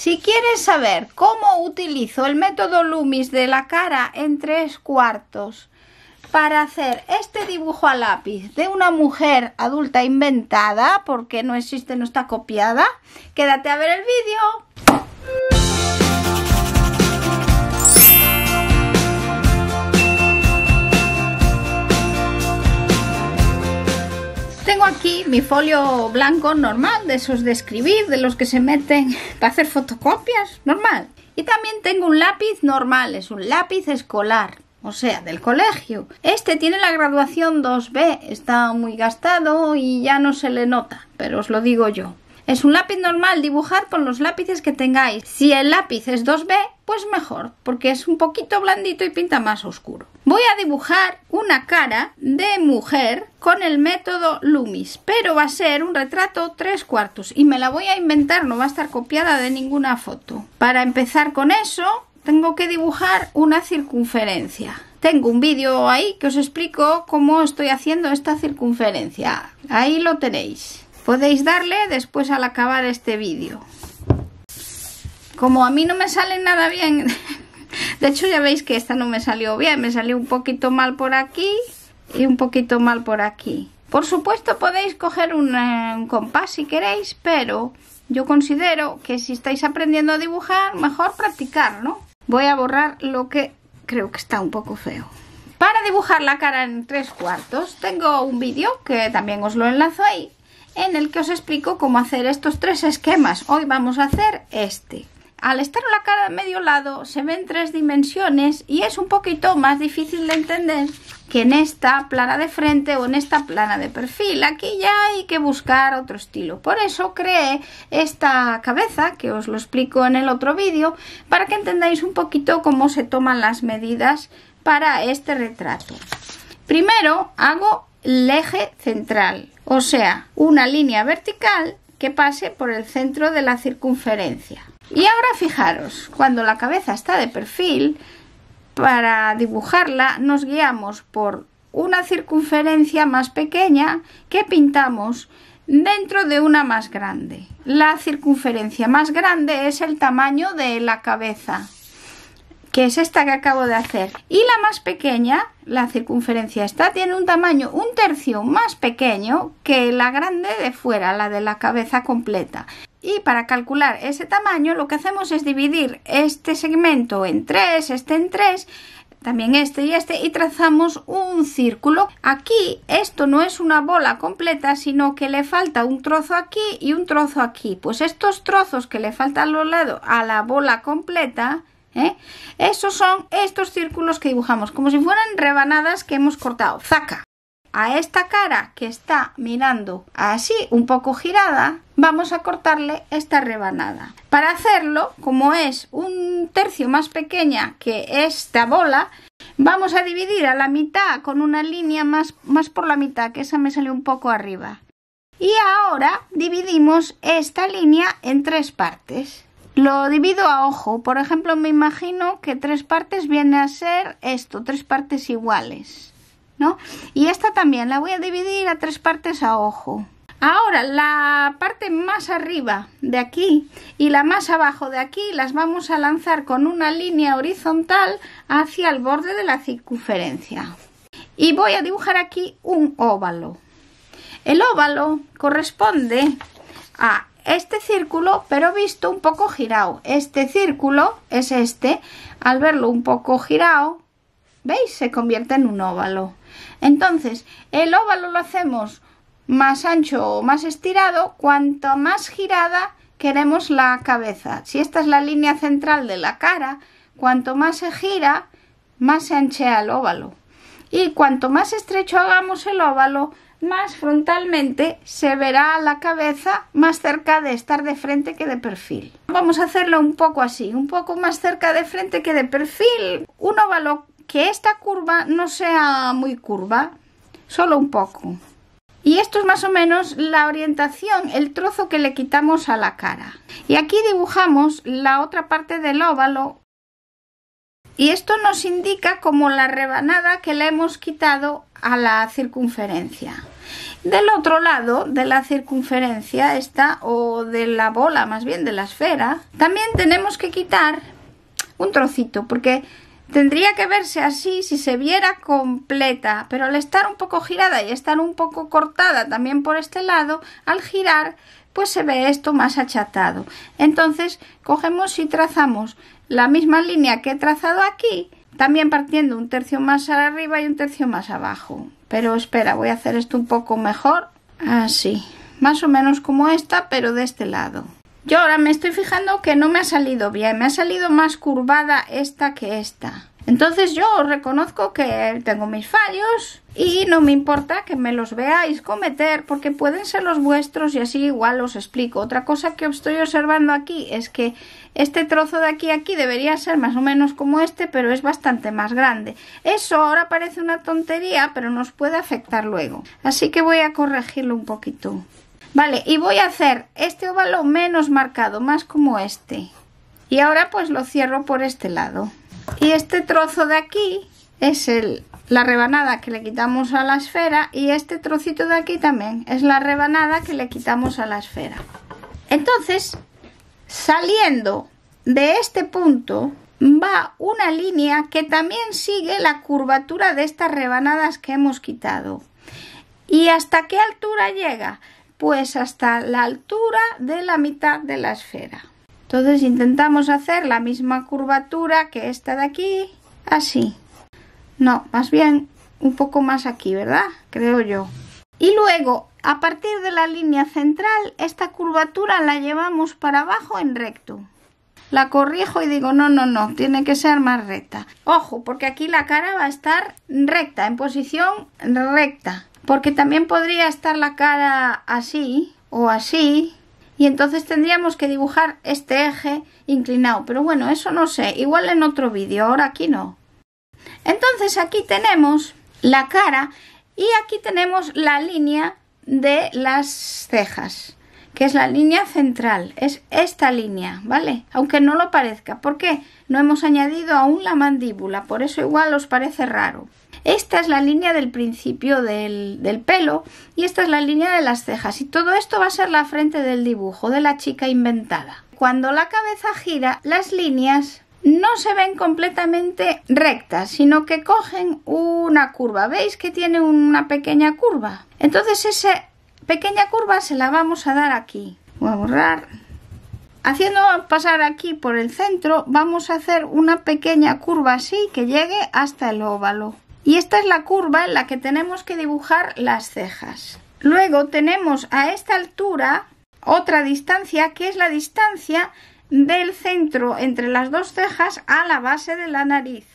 Si quieres saber cómo utilizo el método Lumis de la cara en tres cuartos para hacer este dibujo a lápiz de una mujer adulta inventada, porque no existe, no está copiada, quédate a ver el vídeo. tengo aquí mi folio blanco normal, de esos de escribir, de los que se meten para hacer fotocopias, normal. Y también tengo un lápiz normal, es un lápiz escolar, o sea, del colegio. Este tiene la graduación 2B, está muy gastado y ya no se le nota, pero os lo digo yo. Es un lápiz normal, dibujar con los lápices que tengáis. Si el lápiz es 2B, pues mejor, porque es un poquito blandito y pinta más oscuro. Voy a dibujar una cara de mujer con el método Lumis, pero va a ser un retrato tres cuartos y me la voy a inventar, no va a estar copiada de ninguna foto. Para empezar con eso, tengo que dibujar una circunferencia. Tengo un vídeo ahí que os explico cómo estoy haciendo esta circunferencia. Ahí lo tenéis. Podéis darle después al acabar este vídeo. Como a mí no me sale nada bien De hecho ya veis que esta no me salió bien, me salió un poquito mal por aquí y un poquito mal por aquí. Por supuesto podéis coger eh, un, compás si queréis, pero yo considero que si estáis aprendiendo a dibujar, mejor practicar, ¿no? Voy a borrar lo que creo que está un poco feo. Para dibujar la cara en tres cuartos, tengo un vídeo que también os lo enlazo ahí, en el que os explico cómo hacer estos tres esquemas. Hoy vamos a hacer este al estar la cara de medio lado se ven tres dimensiones y es un poquito más difícil de entender que en esta plana de frente o en esta plana de perfil. Aquí ya hay que buscar otro estilo. Por eso creé esta cabeza, que os lo explico en el otro vídeo, para que entendáis un poquito cómo se toman las medidas para este retrato. Primero hago el eje central, o sea, una línea vertical que pase por el centro de la circunferencia. Y ahora fijaros, cuando la cabeza está de perfil, para dibujarla nos guiamos por una circunferencia más pequeña que pintamos dentro de una más grande. La circunferencia más grande es el tamaño de la cabeza, que es esta que acabo de hacer. Y la más pequeña, la circunferencia esta, tiene un tamaño un tercio más pequeño que la grande de fuera, la de la cabeza completa. Y para calcular ese tamaño lo que hacemos es dividir este segmento en tres, este en tres, también este y este y trazamos un círculo. Aquí esto no es una bola completa sino que le falta un trozo aquí y un trozo aquí. Pues estos trozos que le faltan a los lados a la bola completa ¿eh? esos son estos círculos que dibujamos como si fueran rebanadas que hemos cortado. ¡Zaca! a esta cara que está mirando así, un poco girada, vamos a cortarle esta rebanada. Para hacerlo, como es un tercio más pequeña que esta bola, vamos a dividir a la mitad con una línea más, por la mitad, que esa me salió un poco arriba. Y ahora dividimos esta línea en tres partes. Lo divido a ojo, por ejemplo, me imagino que tres partes viene a ser esto, tres partes iguales. Y esta también la voy a dividir a tres partes a ojo. Ahora, la parte más arriba de aquí y la más abajo de aquí las vamos a lanzar con una línea horizontal hacia el borde de la circunferencia. Y voy a dibujar aquí un óvalo. El óvalo corresponde a este círculo, pero visto un poco girado. Este círculo es este. Al verlo un poco girado, ¿veis? Se convierte en un óvalo. Entonces, el óvalo lo hacemos más ancho o más estirado cuanto más girada queremos la cabeza. Si esta es la línea central de la cara, cuanto más se gira, más se anchea el óvalo. Y cuanto más estrecho hagamos el óvalo, más frontalmente se verá la cabeza más cerca de estar de frente que de perfil. Vamos a hacerlo un poco así, un poco más cerca de frente que de perfil. Un óvalo que esta curva no sea muy curva, solo un poco. Y esto es más o menos la orientación, el trozo que le quitamos a la cara. Y aquí dibujamos la otra parte del óvalo y esto nos indica como la rebanada que le hemos quitado a la circunferencia. Del otro lado de la circunferencia está, o de la bola más bien, de la esfera, también tenemos que quitar un trocito porque Tendría que verse así si se viera completa, pero al estar un poco girada y estar un poco cortada también por este lado, al girar pues se ve esto más achatado. Entonces cogemos y trazamos la misma línea que he trazado aquí, también partiendo un tercio más arriba y un tercio más abajo. Pero espera, voy a hacer esto un poco mejor, así, más o menos como esta, pero de este lado. Yo ahora me estoy fijando que no me ha salido bien, me ha salido más curvada esta que esta. Entonces yo reconozco que tengo mis fallos y no me importa que me los veáis cometer porque pueden ser los vuestros y así igual os explico. Otra cosa que estoy observando aquí es que este trozo de aquí a aquí debería ser más o menos como este pero es bastante más grande. Eso ahora parece una tontería pero nos puede afectar luego. Así que voy a corregirlo un poquito. Vale, y voy a hacer este óvalo menos marcado, más como este. Y ahora pues lo cierro por este lado. Y este trozo de aquí es el, la rebanada que le quitamos a la esfera y este trocito de aquí también es la rebanada que le quitamos a la esfera. Entonces, saliendo de este punto va una línea que también sigue la curvatura de estas rebanadas que hemos quitado. ¿Y hasta qué altura llega? pues hasta la altura de la mitad de la esfera. Entonces intentamos hacer la misma curvatura que esta de aquí, así. No, más bien un poco más aquí, ¿verdad? Creo yo. Y luego, a partir de la línea central, esta curvatura la llevamos para abajo en recto. La corrijo y digo, no, no, no, tiene que ser más recta. Ojo, porque aquí la cara va a estar recta, en posición recta porque también podría estar la cara así o así y entonces tendríamos que dibujar este eje inclinado pero bueno eso no sé igual en otro vídeo ahora aquí no entonces aquí tenemos la cara y aquí tenemos la línea de las cejas que es la línea central es esta línea vale aunque no lo parezca porque no hemos añadido aún la mandíbula por eso igual os parece raro esta es la línea del principio del, pelo y esta es la línea de las cejas y todo esto va a ser la frente del dibujo de la chica inventada. Cuando la cabeza gira, las líneas no se ven completamente rectas, sino que cogen una curva. ¿Veis que tiene una pequeña curva? Entonces esa pequeña curva se la vamos a dar aquí. Voy a borrar. Haciendo pasar aquí por el centro, vamos a hacer una pequeña curva así que llegue hasta el óvalo. Y esta es la curva en la que tenemos que dibujar las cejas. Luego tenemos a esta altura otra distancia que es la distancia del centro entre las dos cejas a la base de la nariz.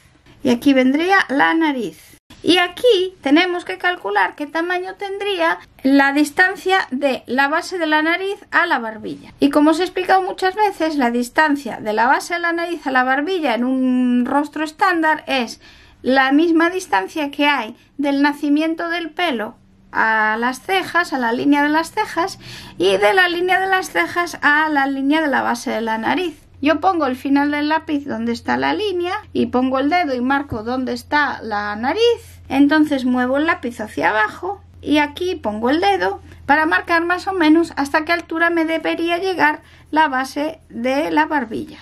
Y aquí vendría la nariz. Y aquí tenemos que calcular qué tamaño tendría la distancia de la base de la nariz a la barbilla. Y como os he explicado muchas veces, la distancia de la base de la nariz a la barbilla en un rostro estándar es la misma distancia que hay del nacimiento del pelo a las cejas, a la línea de las cejas y de la línea de las cejas a la línea de la base de la nariz. Yo pongo el final del lápiz donde está la línea y pongo el dedo y marco donde está la nariz. Entonces muevo el lápiz hacia abajo y aquí pongo el dedo para marcar más o menos hasta qué altura me debería llegar la base de la barbilla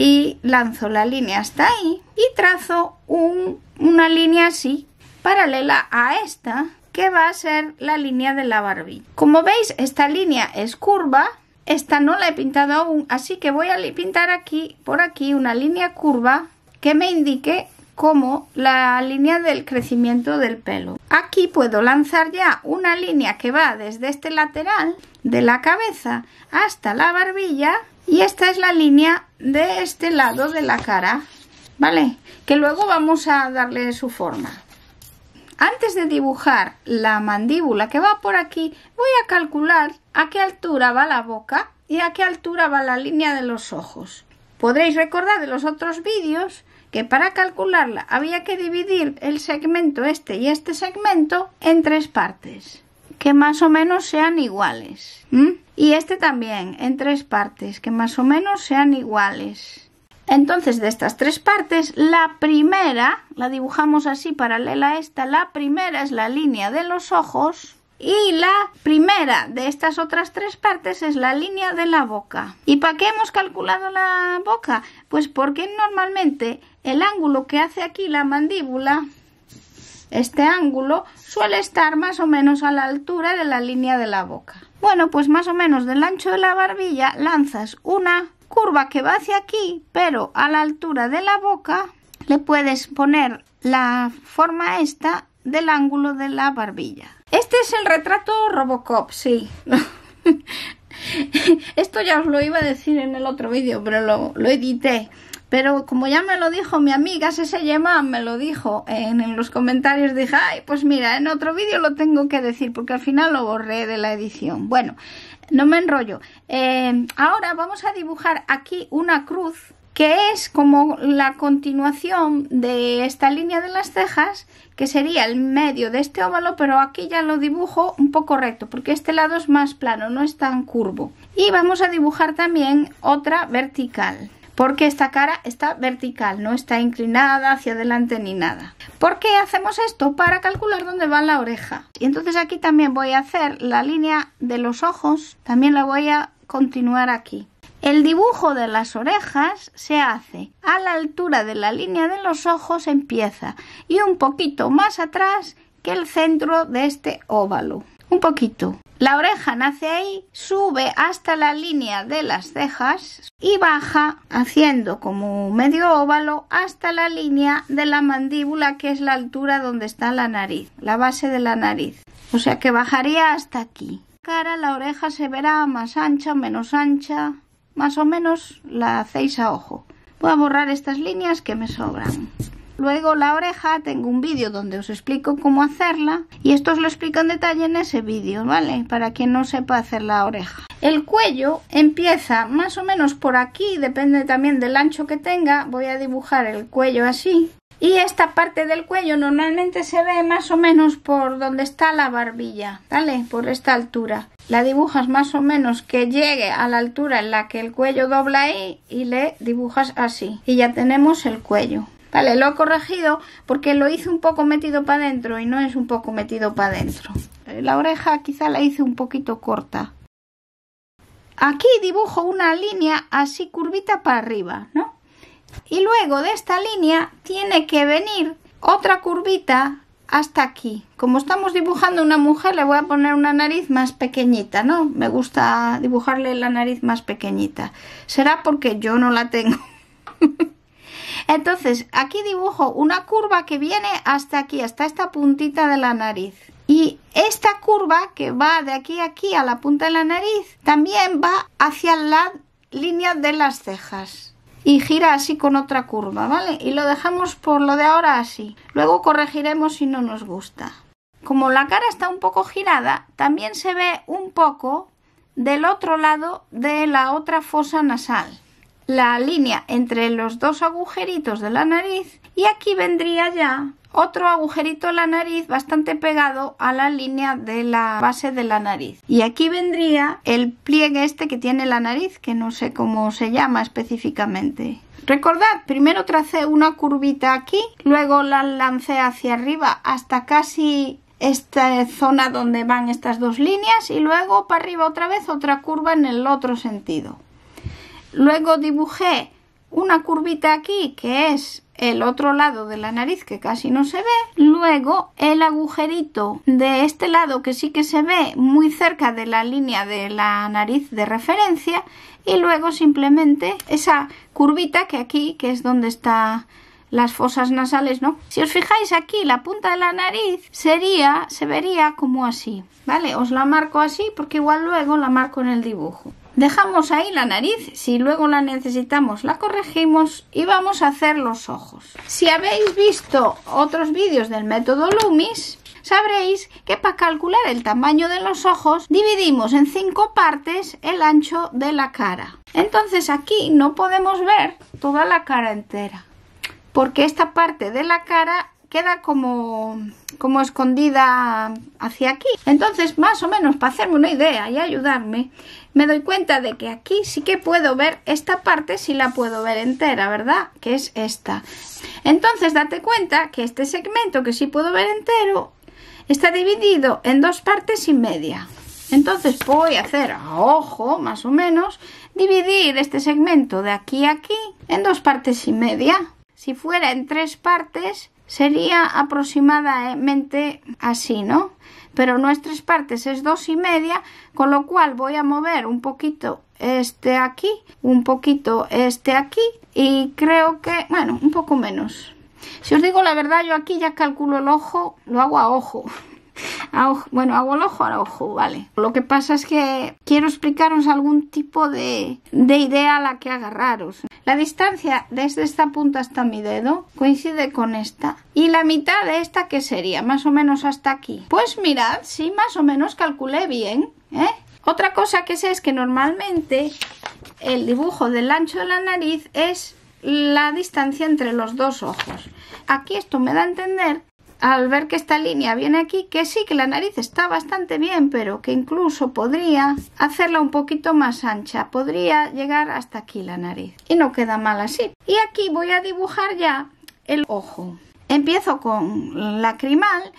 y lanzo la línea hasta ahí y trazo una línea así paralela a esta que va a ser la línea de la barbilla. Como veis esta línea es curva, esta no la he pintado aún, así que voy a pintar aquí, por aquí, una línea curva que me indique como la línea del crecimiento del pelo. Aquí puedo lanzar ya una línea que va desde este lateral de la cabeza hasta la barbilla y esta es la línea de este lado de la cara vale que luego vamos a darle su forma antes de dibujar la mandíbula que va por aquí voy a calcular a qué altura va la boca y a qué altura va la línea de los ojos podréis recordar de los otros vídeos que para calcularla había que dividir el segmento este y este segmento en tres partes que más o menos sean iguales. Y este también, en tres partes, que más o menos sean iguales. Entonces, de estas tres partes, la primera, la dibujamos así paralela a esta, la primera es la línea de los ojos y la primera de estas otras tres partes es la línea de la boca. ¿Y para qué hemos calculado la boca? Pues porque normalmente el ángulo que hace aquí la mandíbula este ángulo suele estar más o menos a la altura de la línea de la boca. Bueno, pues más o menos del ancho de la barbilla lanzas una curva que va hacia aquí, pero a la altura de la boca le puedes poner la forma esta del ángulo de la barbilla. Este es el retrato Robocop, sí. Esto ya os lo iba a decir en el otro vídeo, pero lo, lo edité. Pero como ya me lo dijo mi amiga, se llama, me lo dijo en, los comentarios, dije, ay, pues mira, en otro vídeo lo tengo que decir porque al final lo borré de la edición. Bueno, no me enrollo. Eh, ahora vamos a dibujar aquí una cruz que es como la continuación de esta línea de las cejas, que sería el medio de este óvalo, pero aquí ya lo dibujo un poco recto, porque este lado es más plano, no es tan curvo. Y vamos a dibujar también otra vertical porque esta cara está vertical, no está inclinada hacia adelante ni nada. ¿Por qué hacemos esto? Para calcular dónde va la oreja. Y entonces aquí también voy a hacer la línea de los ojos, también la voy a continuar aquí. El dibujo de las orejas se hace a la altura de la línea de los ojos empieza y un poquito más atrás que el centro de este óvalo. Un poquito. La oreja nace ahí, sube hasta la línea de las cejas y baja haciendo como medio óvalo hasta la línea de la mandíbula que es la altura donde está la nariz, la base de la nariz. O sea que bajaría hasta aquí. Cara, la oreja se verá más ancha, o menos ancha, más o menos la hacéis a ojo. Voy a borrar estas líneas que me sobran. Luego la oreja, tengo un vídeo donde os explico cómo hacerla y esto os lo explico en detalle en ese vídeo, ¿vale? Para quien no sepa hacer la oreja. El cuello empieza más o menos por aquí, depende también del ancho que tenga. Voy a dibujar el cuello así. Y esta parte del cuello normalmente se ve más o menos por donde está la barbilla, ¿vale? Por esta altura. La dibujas más o menos que llegue a la altura en la que el cuello dobla ahí y le dibujas así. Y ya tenemos el cuello. Vale, lo ha corregido porque lo hice un poco metido para adentro y no es un poco metido para adentro. Eh, la oreja quizá la hice un poquito corta. Aquí dibujo una línea así curvita para arriba, ¿no? Y luego de esta línea tiene que venir otra curvita hasta aquí. Como estamos dibujando una mujer, le voy a poner una nariz más pequeñita, ¿no? Me gusta dibujarle la nariz más pequeñita. Será porque yo no la tengo. Entonces, aquí dibujo una curva que viene hasta aquí, hasta esta puntita de la nariz. Y esta curva que va de aquí a aquí a la punta de la nariz también va hacia la línea de las cejas. Y gira así con otra curva, ¿vale? Y lo dejamos por lo de ahora así. Luego corregiremos si no nos gusta. Como la cara está un poco girada, también se ve un poco del otro lado de la otra fosa nasal la línea entre los dos agujeritos de la nariz y aquí vendría ya otro agujerito en la nariz bastante pegado a la línea de la base de la nariz y aquí vendría el pliegue este que tiene la nariz que no sé cómo se llama específicamente recordad primero tracé una curvita aquí luego la lancé hacia arriba hasta casi esta zona donde van estas dos líneas y luego para arriba otra vez otra curva en el otro sentido Luego dibujé una curvita aquí, que es el otro lado de la nariz que casi no se ve, luego el agujerito de este lado que sí que se ve muy cerca de la línea de la nariz de referencia y luego simplemente esa curvita que aquí, que es donde están las fosas nasales, ¿no? Si os fijáis aquí, la punta de la nariz sería, se vería como así, ¿vale? Os la marco así porque igual luego la marco en el dibujo. Dejamos ahí la nariz, si luego la necesitamos la corregimos y vamos a hacer los ojos. Si habéis visto otros vídeos del método Loomis, sabréis que para calcular el tamaño de los ojos dividimos en cinco partes el ancho de la cara. Entonces aquí no podemos ver toda la cara entera, porque esta parte de la cara queda como, como escondida hacia aquí. Entonces, más o menos, para hacerme una idea y ayudarme, me doy cuenta de que aquí sí que puedo ver esta parte, si sí la puedo ver entera, ¿verdad? Que es esta. Entonces, date cuenta que este segmento que sí puedo ver entero está dividido en dos partes y media. Entonces voy a hacer a ojo, más o menos, dividir este segmento de aquí a aquí en dos partes y media. Si fuera en tres partes, sería aproximadamente así, ¿no? Pero nuestras es partes, es dos y media, con lo cual voy a mover un poquito este aquí, un poquito este aquí y creo que, bueno, un poco menos. Si os digo la verdad, yo aquí ya calculo el ojo, lo hago a ojo bueno, hago el ojo al ojo, vale. Lo que pasa es que quiero explicaros algún tipo de, de idea a la que agarraros. La distancia desde esta punta hasta mi dedo coincide con esta. Y la mitad de esta, que sería? Más o menos hasta aquí. Pues mirad, si más o menos calculé bien, ¿eh? Otra cosa que sé es que normalmente el dibujo del ancho de la nariz es la distancia entre los dos ojos. Aquí esto me da a entender al ver que esta línea viene aquí, que sí, que la nariz está bastante bien, pero que incluso podría hacerla un poquito más ancha, podría llegar hasta aquí la nariz y no queda mal así. Y aquí voy a dibujar ya el ojo. Empiezo con lacrimal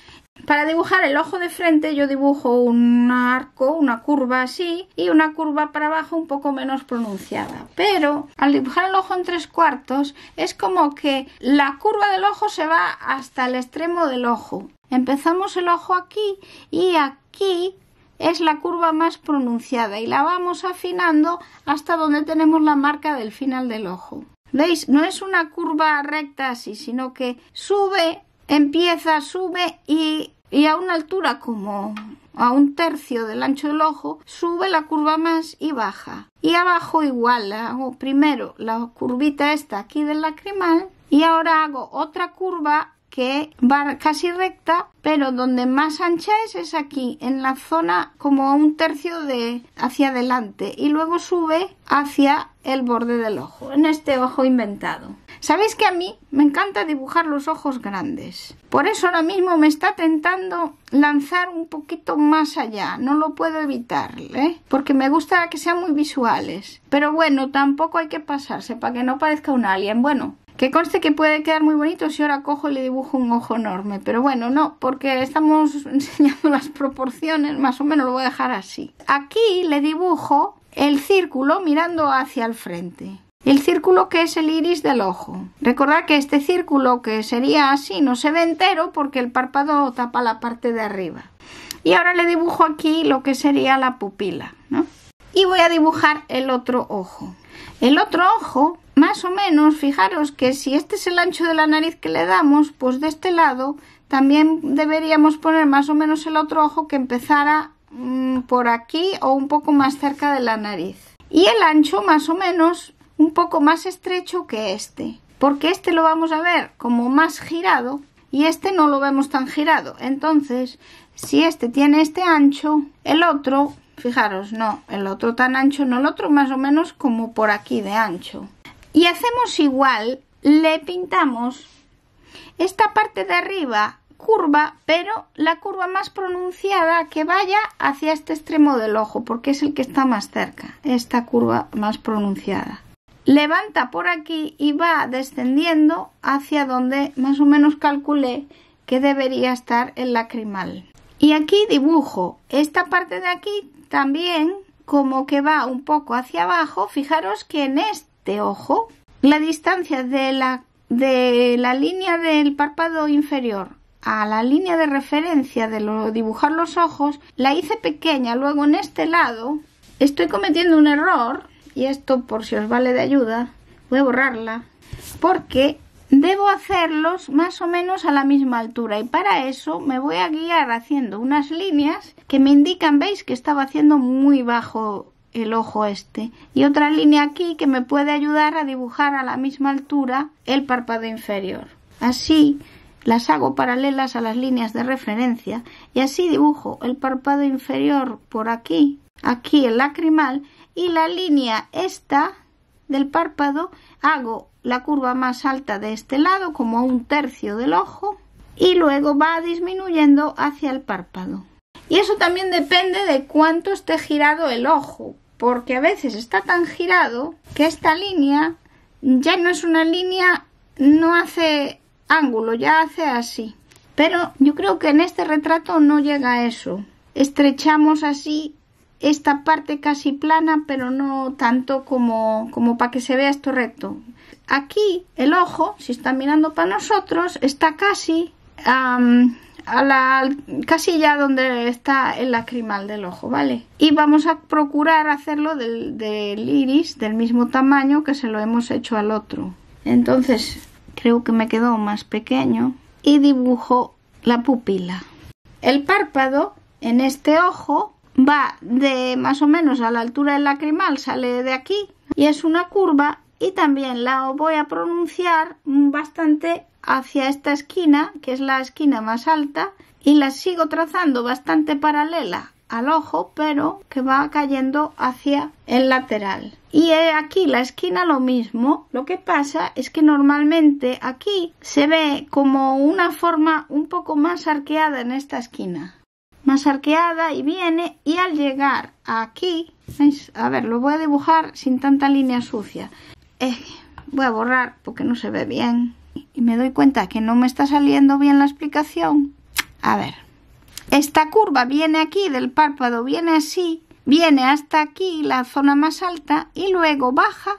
para dibujar el ojo de frente yo dibujo un arco, una curva así y una curva para abajo un poco menos pronunciada. Pero al dibujar el ojo en tres cuartos es como que la curva del ojo se va hasta el extremo del ojo. Empezamos el ojo aquí y aquí es la curva más pronunciada y la vamos afinando hasta donde tenemos la marca del final del ojo. ¿Veis? No es una curva recta así, sino que sube, empieza, sube y y a una altura como a un tercio del ancho del ojo, sube la curva más y baja. Y abajo igual, hago primero la curvita esta aquí del lacrimal y ahora hago otra curva que va casi recta, pero donde más ancha es es aquí, en la zona como a un tercio de hacia adelante y luego sube hacia el borde del ojo, en este ojo inventado. Sabéis que a mí me encanta dibujar los ojos grandes. Por eso ahora mismo me está tentando lanzar un poquito más allá. No lo puedo evitar, ¿eh? Porque me gusta que sean muy visuales. Pero bueno, tampoco hay que pasarse para que no parezca un alien. Bueno, que conste que puede quedar muy bonito si ahora cojo y le dibujo un ojo enorme, pero bueno, no, porque estamos enseñando las proporciones, más o menos lo voy a dejar así. Aquí le dibujo el círculo mirando hacia el frente. El círculo que es el iris del ojo. Recordad que este círculo que sería así no se ve entero porque el párpado tapa la parte de arriba. Y ahora le dibujo aquí lo que sería la pupila, Y voy a dibujar el otro ojo. El otro ojo, más o menos, fijaros que si este es el ancho de la nariz que le damos, pues de este lado también deberíamos poner más o menos el otro ojo que empezara mm, por aquí o un poco más cerca de la nariz. Y el ancho, más o menos, un poco más estrecho que este, porque este lo vamos a ver como más girado y este no lo vemos tan girado. Entonces, si este tiene este ancho, el otro, fijaros, no, el otro tan ancho, no el otro más o menos como por aquí de ancho. Y hacemos igual, le pintamos esta parte de arriba curva, pero la curva más pronunciada que vaya hacia este extremo del ojo, porque es el que está más cerca, esta curva más pronunciada levanta por aquí y va descendiendo hacia donde más o menos calculé que debería estar el lacrimal. Y aquí dibujo esta parte de aquí también como que va un poco hacia abajo. Fijaros que en este ojo la distancia de la, de la línea del párpado inferior a la línea de referencia de lo, dibujar los ojos la hice pequeña. Luego en este lado estoy cometiendo un error y esto por si os vale de ayuda, voy a borrarla, porque debo hacerlos más o menos a la misma altura y para eso me voy a guiar haciendo unas líneas que me indican, veis que estaba haciendo muy bajo el ojo este y otra línea aquí que me puede ayudar a dibujar a la misma altura el párpado inferior. Así las hago paralelas a las líneas de referencia y así dibujo el párpado inferior por aquí, aquí el lacrimal y la línea esta del párpado hago la curva más alta de este lado como un tercio del ojo y luego va disminuyendo hacia el párpado. Y eso también depende de cuánto esté girado el ojo, porque a veces está tan girado que esta línea ya no es una línea, no hace ángulo, ya hace así. Pero yo creo que en este retrato no llega a eso. Estrechamos así esta parte casi plana, pero no tanto como, como para que se vea esto recto. Aquí el ojo, si está mirando para nosotros, está casi a la casi ya donde está el lacrimal del ojo, ¿vale? Y vamos a procurar hacerlo del, del iris del mismo tamaño que se lo hemos hecho al otro. Entonces creo que me quedó más pequeño y dibujo la pupila. El párpado en este ojo va de más o menos a la altura del lacrimal, sale de aquí y es una curva y también la voy a pronunciar bastante hacia esta esquina, que es la esquina más alta, y la sigo trazando bastante paralela al ojo, pero que va cayendo hacia el lateral. Y aquí la esquina lo mismo. Lo que pasa es que normalmente aquí se ve como una forma un poco más arqueada en esta esquina más arqueada y viene y al llegar aquí, a ver, lo voy a dibujar sin tanta línea sucia. voy a borrar porque no se ve bien y me doy cuenta que no me está saliendo bien la explicación. A ver, esta curva viene aquí del párpado, viene así, viene hasta aquí la zona más alta y luego baja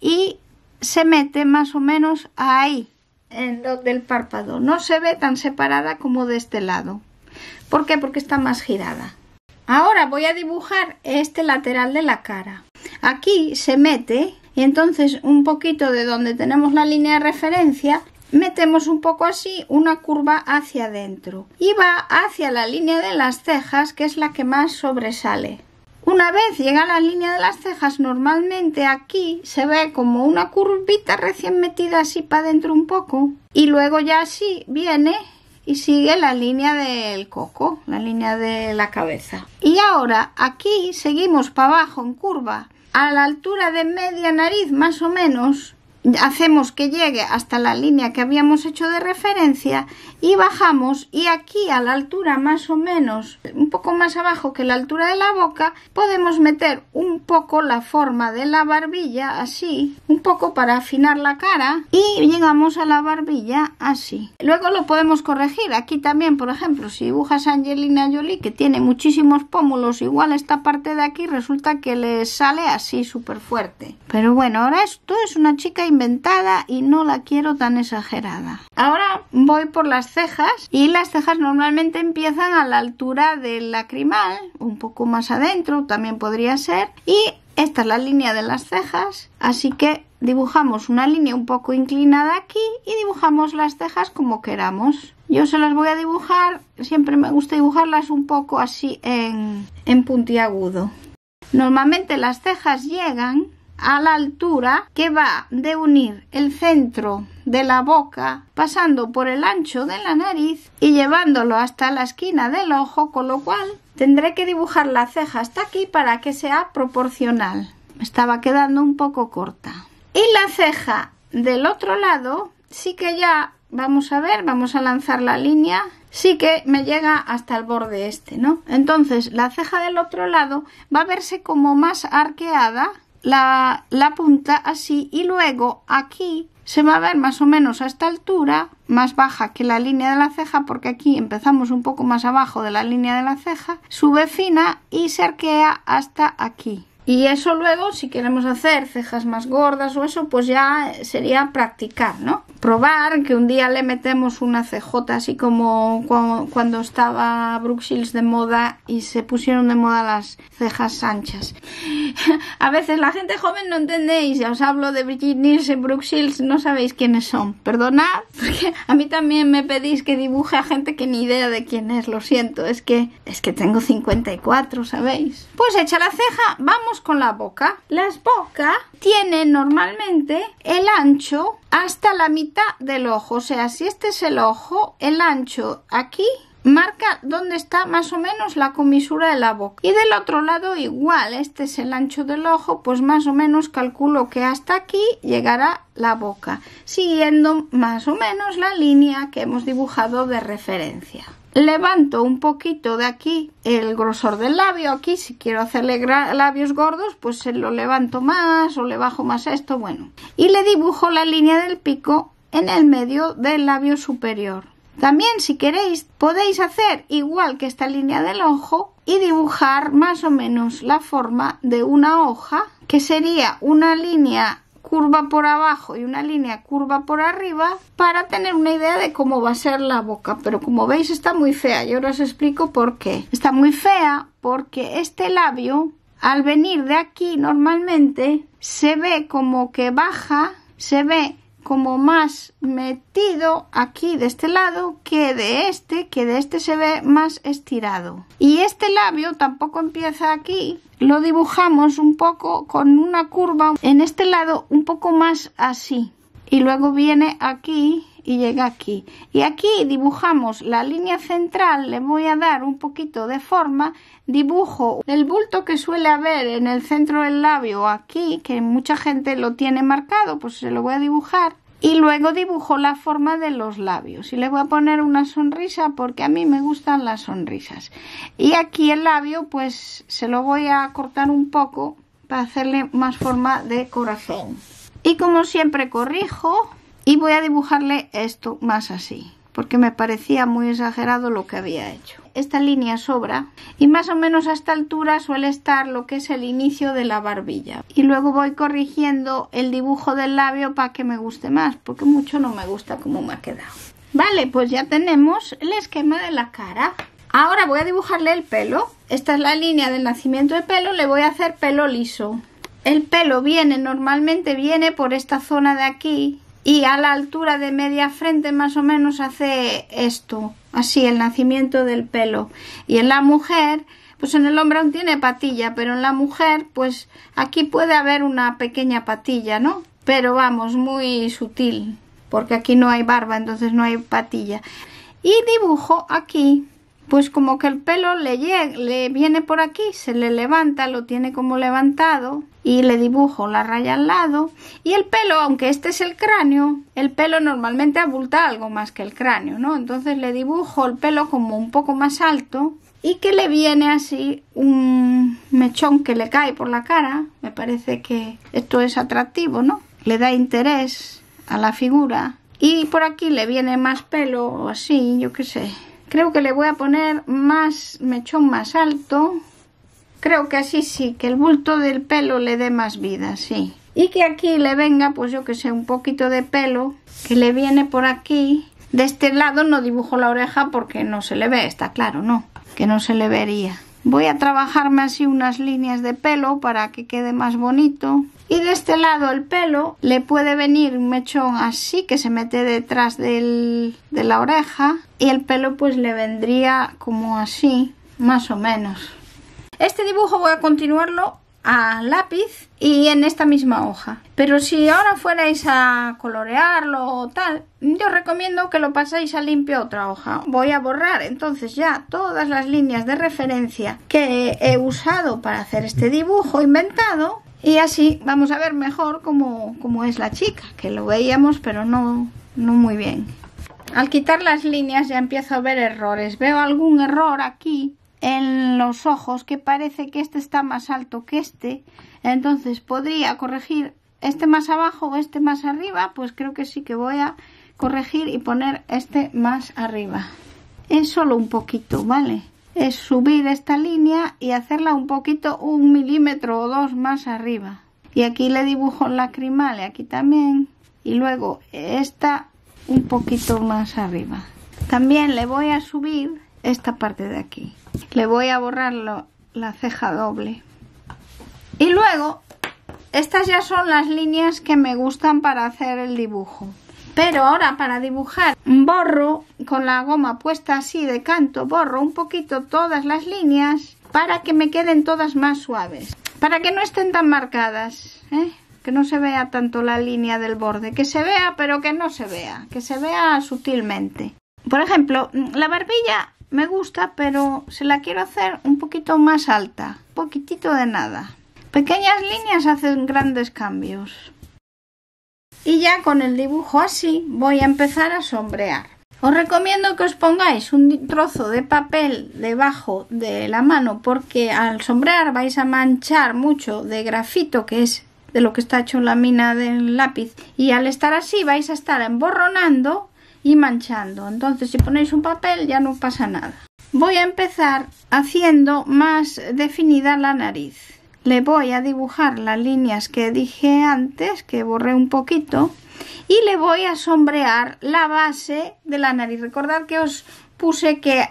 y se mete más o menos ahí, en donde el párpado no se ve tan separada como de este lado. ¿Por qué? Porque está más girada. Ahora voy a dibujar este lateral de la cara. Aquí se mete y entonces un poquito de donde tenemos la línea de referencia metemos un poco así una curva hacia adentro y va hacia la línea de las cejas que es la que más sobresale. Una vez llega a la línea de las cejas normalmente aquí se ve como una curvita recién metida así para adentro un poco y luego ya así viene y sigue la línea del coco, la línea de la cabeza. Y ahora aquí seguimos para abajo en curva, a la altura de media nariz más o menos, hacemos que llegue hasta la línea que habíamos hecho de referencia y bajamos y aquí a la altura más o menos un poco más abajo que la altura de la boca podemos meter un poco la forma de la barbilla así un poco para afinar la cara y llegamos a la barbilla así luego lo podemos corregir aquí también por ejemplo si dibujas Angelina Jolie que tiene muchísimos pómulos igual esta parte de aquí resulta que le sale así súper fuerte pero bueno ahora esto es una chica y inventada y no la quiero tan exagerada. Ahora voy por las cejas y las cejas normalmente empiezan a la altura del lacrimal, un poco más adentro también podría ser. Y esta es la línea de las cejas, así que dibujamos una línea un poco inclinada aquí y dibujamos las cejas como queramos. Yo se las voy a dibujar, siempre me gusta dibujarlas un poco así en, en puntiagudo. Normalmente las cejas llegan a la altura que va de unir el centro de la boca pasando por el ancho de la nariz y llevándolo hasta la esquina del ojo con lo cual tendré que dibujar la ceja hasta aquí para que sea proporcional estaba quedando un poco corta y la ceja del otro lado sí que ya vamos a ver vamos a lanzar la línea sí que me llega hasta el borde este, ¿no? Entonces la ceja del otro lado va a verse como más arqueada la, punta así y luego aquí se va a ver más o menos a esta altura, más baja que la línea de la ceja, porque aquí empezamos un poco más abajo de la línea de la ceja, sube fina y se arquea hasta aquí. Y eso luego, si queremos hacer cejas más gordas o eso, pues ya sería practicar, ¿no? Probar que un día le metemos una cejota así como cuando estaba Bruxelles de moda y se pusieron de moda las cejas anchas. a veces la gente joven no entendéis, ya os hablo de Virginia y Bruxelles no sabéis quiénes son. Perdonad, porque a mí también me pedís que dibuje a gente que ni idea de quién es, lo siento, es que, es que tengo 54, ¿sabéis? Pues echa la ceja, vamos con la boca. Las bocas tienen normalmente el ancho hasta la mitad del ojo. O sea, si este es el ojo, el ancho aquí marca dónde está más o menos la comisura de la boca. Y del otro lado igual, este es el ancho del ojo, pues más o menos calculo que hasta aquí llegará la boca, siguiendo más o menos la línea que hemos dibujado de referencia levanto un poquito de aquí el grosor del labio aquí si quiero hacerle labios gordos pues se lo levanto más o le bajo más esto bueno y le dibujo la línea del pico en el medio del labio superior también si queréis podéis hacer igual que esta línea del ojo y dibujar más o menos la forma de una hoja que sería una línea curva por abajo y una línea curva por arriba para tener una idea de cómo va a ser la boca pero como veis está muy fea y ahora os explico por qué está muy fea porque este labio al venir de aquí normalmente se ve como que baja se ve como más metido aquí de este lado que de este, que de este se ve más estirado. Y este labio tampoco empieza aquí, lo dibujamos un poco con una curva en este lado un poco más así. Y luego viene aquí y llega aquí. Y aquí dibujamos la línea central, le voy a dar un poquito de forma, dibujo el bulto que suele haber en el centro del labio aquí, que mucha gente lo tiene marcado, pues se lo voy a dibujar y luego dibujo la forma de los labios. Y le voy a poner una sonrisa porque a mí me gustan las sonrisas. Y aquí el labio pues se lo voy a cortar un poco para hacerle más forma de corazón. Y como siempre corrijo y voy a dibujarle esto más así. Porque me parecía muy exagerado lo que había hecho esta línea sobra y más o menos a esta altura suele estar lo que es el inicio de la barbilla y luego voy corrigiendo el dibujo del labio para que me guste más porque mucho no me gusta como me ha quedado vale pues ya tenemos el esquema de la cara ahora voy a dibujarle el pelo esta es la línea del nacimiento de pelo le voy a hacer pelo liso el pelo viene normalmente viene por esta zona de aquí y a la altura de media frente más o menos hace esto así el nacimiento del pelo. Y en la mujer, pues en el hombre aún tiene patilla, pero en la mujer, pues aquí puede haber una pequeña patilla, ¿no? Pero vamos, muy sutil, porque aquí no hay barba, entonces no hay patilla. Y dibujo aquí pues como que el pelo le, le viene por aquí, se le levanta, lo tiene como levantado y le dibujo la raya al lado y el pelo, aunque este es el cráneo, el pelo normalmente abulta algo más que el cráneo, ¿no? Entonces le dibujo el pelo como un poco más alto y que le viene así un mechón que le cae por la cara, me parece que esto es atractivo, ¿no? Le da interés a la figura y por aquí le viene más pelo o así, yo qué sé, creo que le voy a poner más mechón más alto creo que así sí, que el bulto del pelo le dé más vida, sí y que aquí le venga, pues yo que sé, un poquito de pelo que le viene por aquí de este lado no dibujo la oreja porque no se le ve, está claro, no que no se le vería Voy a trabajarme así unas líneas de pelo para que quede más bonito. Y de este lado el pelo le puede venir un mechón así que se mete detrás del, de la oreja y el pelo pues le vendría como así, más o menos. Este dibujo voy a continuarlo a lápiz y en esta misma hoja. Pero si ahora fuerais a colorearlo o tal, yo recomiendo que lo paséis a limpio otra hoja. Voy a borrar entonces ya todas las líneas de referencia que he usado para hacer este dibujo inventado y así vamos a ver mejor cómo, cómo es la chica, que lo veíamos pero no, no muy bien. Al quitar las líneas ya empiezo a ver errores. Veo algún error aquí en los ojos que parece que este está más alto que este entonces podría corregir este más abajo o este más arriba pues creo que sí que voy a corregir y poner este más arriba es solo un poquito vale es subir esta línea y hacerla un poquito un milímetro o dos más arriba y aquí le dibujo y aquí también y luego esta un poquito más arriba también le voy a subir esta parte de aquí le voy a borrar la ceja doble y luego estas ya son las líneas que me gustan para hacer el dibujo pero ahora para dibujar borro con la goma puesta así de canto borro un poquito todas las líneas para que me queden todas más suaves para que no estén tan marcadas ¿eh? que no se vea tanto la línea del borde que se vea pero que no se vea que se vea sutilmente por ejemplo la barbilla me gusta, pero se la quiero hacer un poquito más alta, poquitito de nada. Pequeñas líneas hacen grandes cambios. Y ya con el dibujo así voy a empezar a sombrear. Os recomiendo que os pongáis un trozo de papel debajo de la mano porque al sombrear vais a manchar mucho de grafito que es de lo que está hecho la mina del lápiz y al estar así vais a estar emborronando y manchando. Entonces si ponéis un papel ya no pasa nada. Voy a empezar haciendo más definida la nariz. Le voy a dibujar las líneas que dije antes, que borré un poquito, y le voy a sombrear la base de la nariz. Recordad que os puse que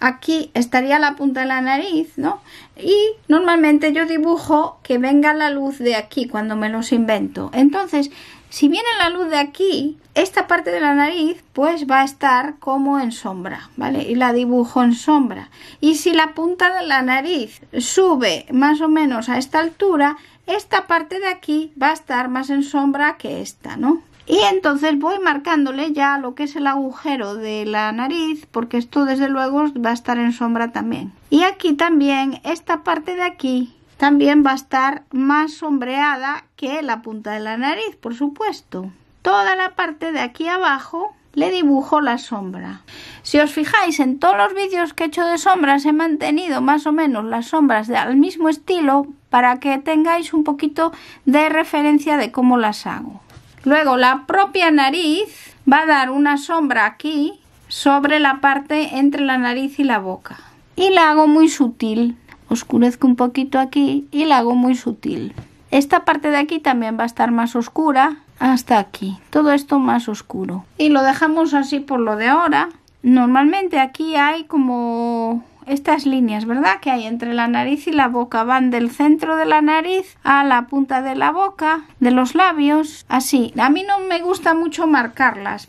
aquí estaría la punta de la nariz, ¿no? Y normalmente yo dibujo que venga la luz de aquí cuando me los invento. Entonces si viene la luz de aquí, esta parte de la nariz pues va a estar como en sombra, ¿vale? Y la dibujo en sombra. Y si la punta de la nariz sube más o menos a esta altura, esta parte de aquí va a estar más en sombra que esta, ¿no? Y entonces voy marcándole ya lo que es el agujero de la nariz, porque esto desde luego va a estar en sombra también. Y aquí también, esta parte de aquí también va a estar más sombreada que la punta de la nariz, por supuesto. Toda la parte de aquí abajo le dibujo la sombra. Si os fijáis en todos los vídeos que he hecho de sombras he mantenido más o menos las sombras al mismo estilo para que tengáis un poquito de referencia de cómo las hago. Luego la propia nariz va a dar una sombra aquí sobre la parte entre la nariz y la boca y la hago muy sutil oscurezco un poquito aquí y la hago muy sutil. Esta parte de aquí también va a estar más oscura hasta aquí, todo esto más oscuro. Y lo dejamos así por lo de ahora. Normalmente aquí hay como estas líneas, ¿verdad? Que hay entre la nariz y la boca. Van del centro de la nariz a la punta de la boca, de los labios, así. A mí no me gusta mucho marcarlas,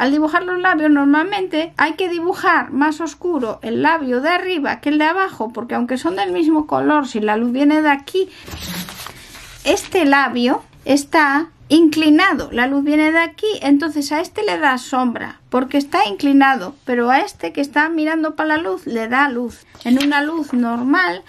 al dibujar los labios normalmente hay que dibujar más oscuro el labio de arriba que el de abajo porque aunque son del mismo color, si la luz viene de aquí, este labio está inclinado, la luz viene de aquí, entonces a este le da sombra porque está inclinado, pero a este que está mirando para la luz le da luz. En una luz normal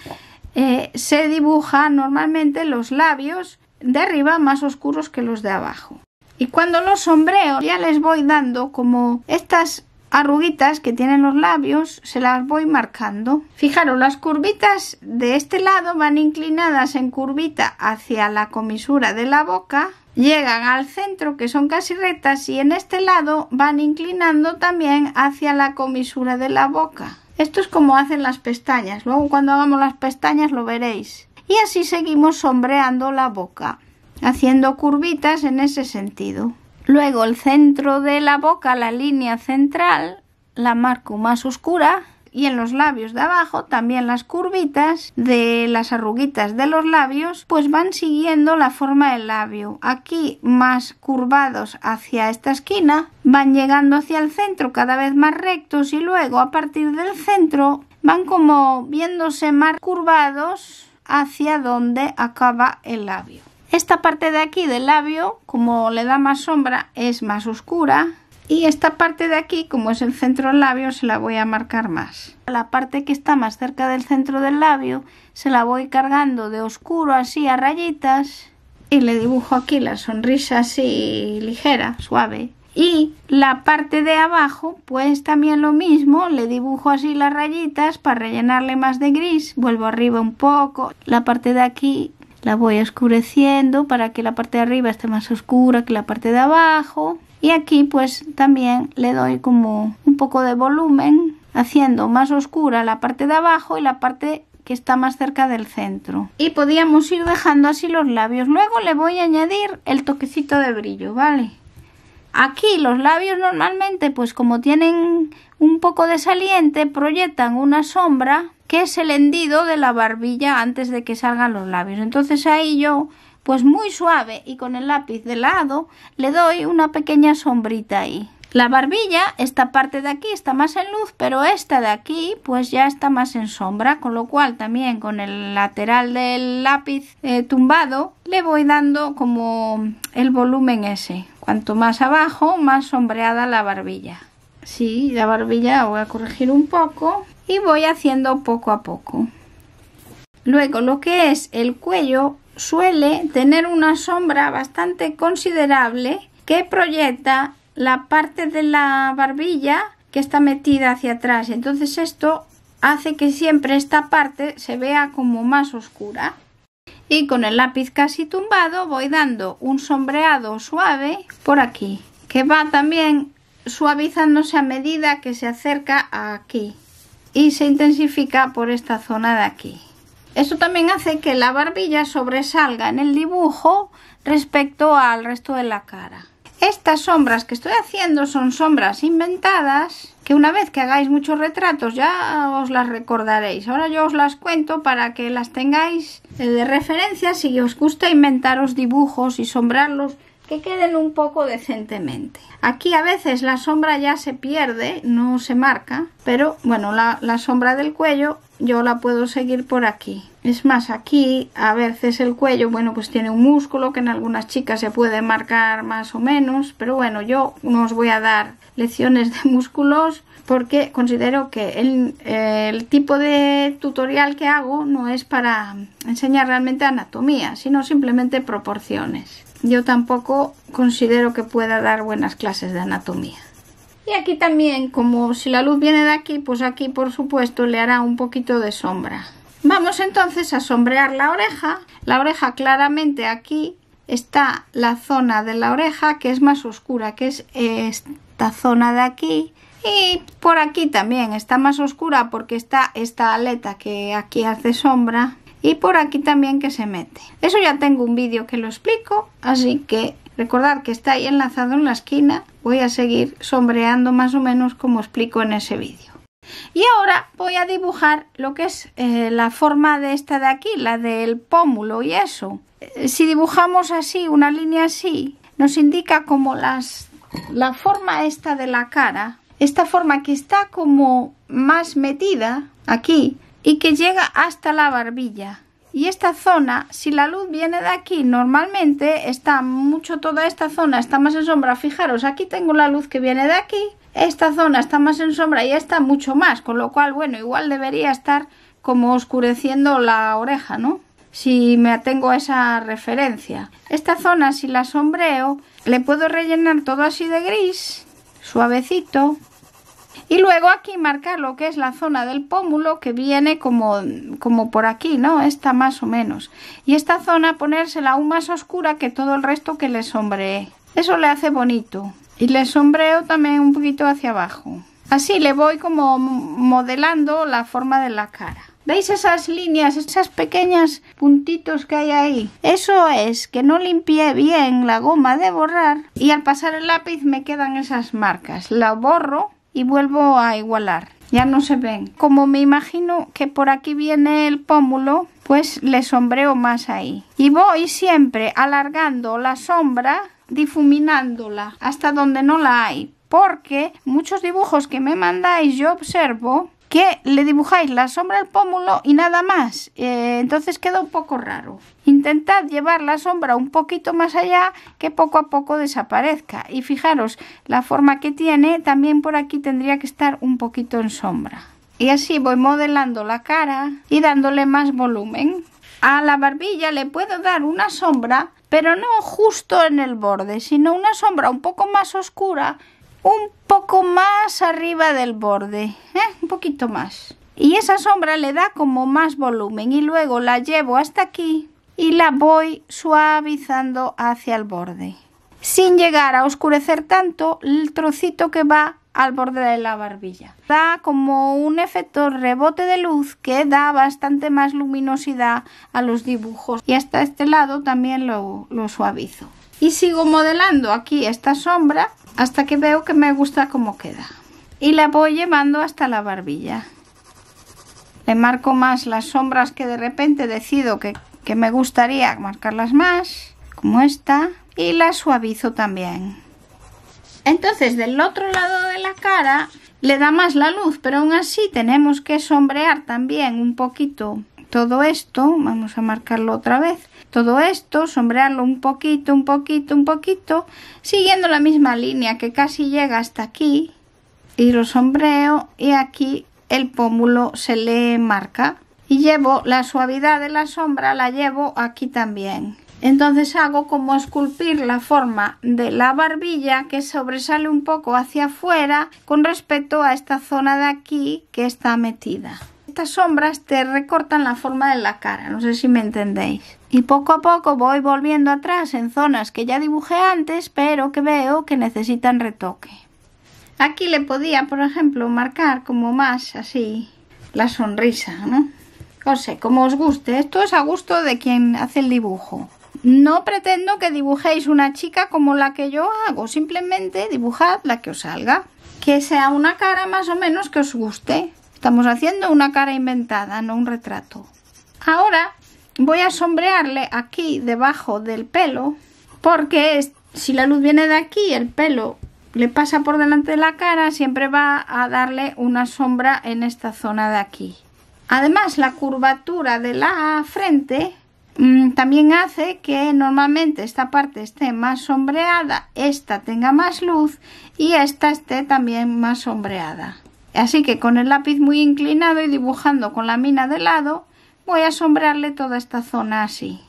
eh, se dibuja normalmente los labios de arriba más oscuros que los de abajo. Y cuando los sombreo ya les voy dando como estas arruguitas que tienen los labios se las voy marcando. Fijaros, las curvitas de este lado van inclinadas en curvita hacia la comisura de la boca, llegan al centro que son casi rectas y en este lado van inclinando también hacia la comisura de la boca. Esto es como hacen las pestañas, luego cuando hagamos las pestañas lo veréis. Y así seguimos sombreando la boca haciendo curvitas en ese sentido. Luego el centro de la boca, la línea central, la marco más oscura y en los labios de abajo también las curvitas de las arruguitas de los labios pues van siguiendo la forma del labio aquí más curvados hacia esta esquina van llegando hacia el centro cada vez más rectos y luego a partir del centro van como viéndose más curvados hacia donde acaba el labio esta parte de aquí del labio, como le da más sombra, es más oscura. Y esta parte de aquí, como es el centro del labio, se la voy a marcar más. La parte que está más cerca del centro del labio, se la voy cargando de oscuro así a rayitas. Y le dibujo aquí la sonrisa así ligera, suave. Y la parte de abajo, pues también lo mismo, le dibujo así las rayitas para rellenarle más de gris, vuelvo arriba un poco, la parte de aquí la voy oscureciendo para que la parte de arriba esté más oscura que la parte de abajo y aquí pues también le doy como un poco de volumen haciendo más oscura la parte de abajo y la parte que está más cerca del centro y podíamos ir dejando así los labios luego le voy a añadir el toquecito de brillo vale Aquí los labios normalmente, pues como tienen un poco de saliente, proyectan una sombra que es el hendido de la barbilla antes de que salgan los labios. Entonces ahí yo, pues muy suave y con el lápiz de lado, le doy una pequeña sombrita ahí. La barbilla, esta parte de aquí está más en luz, pero esta de aquí pues ya está más en sombra, con lo cual también con el lateral del lápiz eh, tumbado le voy dando como el volumen ese. Cuanto más abajo, más sombreada la barbilla. Sí, la barbilla voy a corregir un poco y voy haciendo poco a poco. Luego lo que es el cuello suele tener una sombra bastante considerable que proyecta la parte de la barbilla que está metida hacia atrás. Entonces esto hace que siempre esta parte se vea como más oscura y con el lápiz casi tumbado voy dando un sombreado suave por aquí que va también suavizándose a medida que se acerca a aquí y se intensifica por esta zona de aquí esto también hace que la barbilla sobresalga en el dibujo respecto al resto de la cara estas sombras que estoy haciendo son sombras inventadas una vez que hagáis muchos retratos ya os las recordaréis. Ahora yo os las cuento para que las tengáis eh, de referencia si os gusta inventaros dibujos y sombrarlos que queden un poco decentemente. Aquí a veces la sombra ya se pierde, no se marca, pero bueno, la sombra del cuello yo la puedo seguir por aquí. Es más, aquí a veces el cuello, bueno, pues tiene un músculo que en algunas chicas se puede marcar más o menos, pero bueno, yo no os voy a dar lecciones de músculos porque considero que el, el tipo de tutorial que hago no es para enseñar realmente anatomía, sino simplemente proporciones. Yo tampoco considero que pueda dar buenas clases de anatomía. Y aquí también, como si la luz viene de aquí, pues aquí por supuesto le hará un poquito de sombra. Vamos entonces a sombrear la oreja. La oreja claramente aquí está la zona de la oreja que es más oscura, que es esta zona de aquí. Y por aquí también está más oscura porque está esta aleta que aquí hace sombra. Y por aquí también que se mete. Eso ya tengo un vídeo que lo explico, así que recordad que está ahí enlazado en la esquina. Voy a seguir sombreando más o menos como explico en ese vídeo. Y ahora voy a dibujar lo que es eh, la forma de esta de aquí, la del pómulo y eso. Eh, si dibujamos así, una línea así, nos indica como las, la forma esta de la cara. Esta forma que está como más metida aquí y que llega hasta la barbilla. Y esta zona, si la luz viene de aquí, normalmente está mucho toda esta zona, está más en sombra. Fijaros, aquí tengo la luz que viene de aquí esta zona está más en sombra y esta mucho más, con lo cual, bueno, igual debería estar como oscureciendo la oreja, ¿no? Si me atengo a esa referencia. Esta zona, si la sombreo, le puedo rellenar todo así de gris, suavecito. Y luego aquí marcar lo que es la zona del pómulo que viene como, como por aquí, ¿no? Esta más o menos. Y esta zona ponérsela aún más oscura que todo el resto que le sombreé. Eso le hace bonito y le sombreo también un poquito hacia abajo. Así le voy como modelando la forma de la cara. ¿Veis esas líneas, esas pequeñas puntitos que hay ahí? Eso es que no limpié bien la goma de borrar y al pasar el lápiz me quedan esas marcas. La borro y vuelvo a igualar. Ya no se ven. Como me imagino que por aquí viene el pómulo, pues le sombreo más ahí. Y voy siempre alargando la sombra difuminándola hasta donde no la hay, porque muchos dibujos que me mandáis yo observo que le dibujáis la sombra al pómulo y nada más. Eh, entonces queda un poco raro. Intentad llevar la sombra un poquito más allá que poco a poco desaparezca. Y fijaros, la forma que tiene también por aquí tendría que estar un poquito en sombra. Y así voy modelando la cara y dándole más volumen. A la barbilla le puedo dar una sombra, pero no justo en el borde, sino una sombra un poco más oscura, un poco más arriba del borde, ¿eh? un poquito más. Y esa sombra le da como más volumen y luego la llevo hasta aquí y la voy suavizando hacia el borde. Sin llegar a oscurecer tanto el trocito que va al borde de la barbilla. Da como un efecto rebote de luz que da bastante más luminosidad a los dibujos y hasta este lado también lo, suavizo. Y sigo modelando aquí esta sombra hasta que veo que me gusta cómo queda. Y la voy llevando hasta la barbilla. Le marco más las sombras que de repente decido que, que me gustaría marcarlas más, como esta, y la suavizo también. Entonces del otro lado de la cara le da más la luz, pero aún así tenemos que sombrear también un poquito todo esto, vamos a marcarlo otra vez, todo esto, sombrearlo un poquito, un poquito, un poquito, siguiendo la misma línea que casi llega hasta aquí, y lo sombreo y aquí el pómulo se le marca. Y llevo la suavidad de la sombra, la llevo aquí también. Entonces hago como esculpir la forma de la barbilla que sobresale un poco hacia afuera con respecto a esta zona de aquí que está metida. Estas sombras te recortan la forma de la cara, no sé si me entendéis. Y poco a poco voy volviendo atrás en zonas que ya dibujé antes, pero que veo que necesitan retoque. Aquí le podía, por ejemplo, marcar como más así la sonrisa, ¿no? No sé, como os guste. Esto es a gusto de quien hace el dibujo. No pretendo que dibujéis una chica como la que yo hago, simplemente dibujad la que os salga. Que sea una cara más o menos que os guste. Estamos haciendo una cara inventada, no un retrato. Ahora voy a sombrearle aquí debajo del pelo, porque si la luz viene de aquí, el pelo le pasa por delante de la cara, siempre va a darle una sombra en esta zona de aquí. Además, la curvatura de la frente Mm, también hace que normalmente esta parte esté más sombreada, esta tenga más luz y esta esté también más sombreada. Así que con el lápiz muy inclinado y dibujando con la mina de lado, voy a sombrearle toda esta zona así.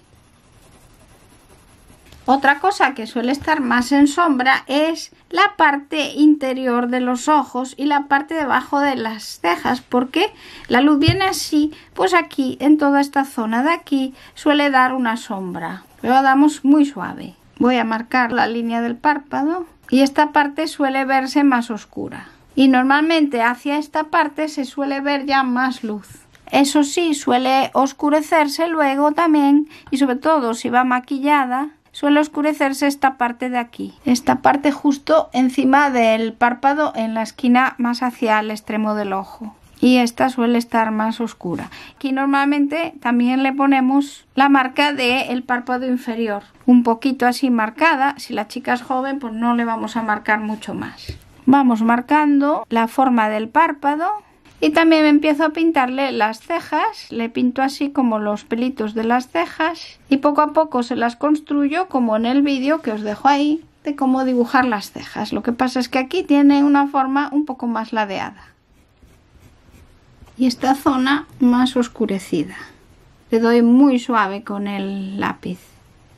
Otra cosa que suele estar más en sombra es la parte interior de los ojos y la parte debajo de las cejas, porque la luz viene así, pues aquí, en toda esta zona de aquí, suele dar una sombra. Lo damos muy suave. Voy a marcar la línea del párpado y esta parte suele verse más oscura. Y normalmente hacia esta parte se suele ver ya más luz. Eso sí, suele oscurecerse luego también y sobre todo si va maquillada suele oscurecerse esta parte de aquí, esta parte justo encima del párpado en la esquina más hacia el extremo del ojo. Y esta suele estar más oscura. Aquí normalmente también le ponemos la marca del el párpado inferior, un poquito así marcada. Si la chica es joven, pues no le vamos a marcar mucho más. Vamos marcando la forma del párpado y también empiezo a pintarle las cejas, le pinto así como los pelitos de las cejas y poco a poco se las construyo como en el vídeo que os dejo ahí de cómo dibujar las cejas. Lo que pasa es que aquí tiene una forma un poco más ladeada y esta zona más oscurecida. Le doy muy suave con el lápiz.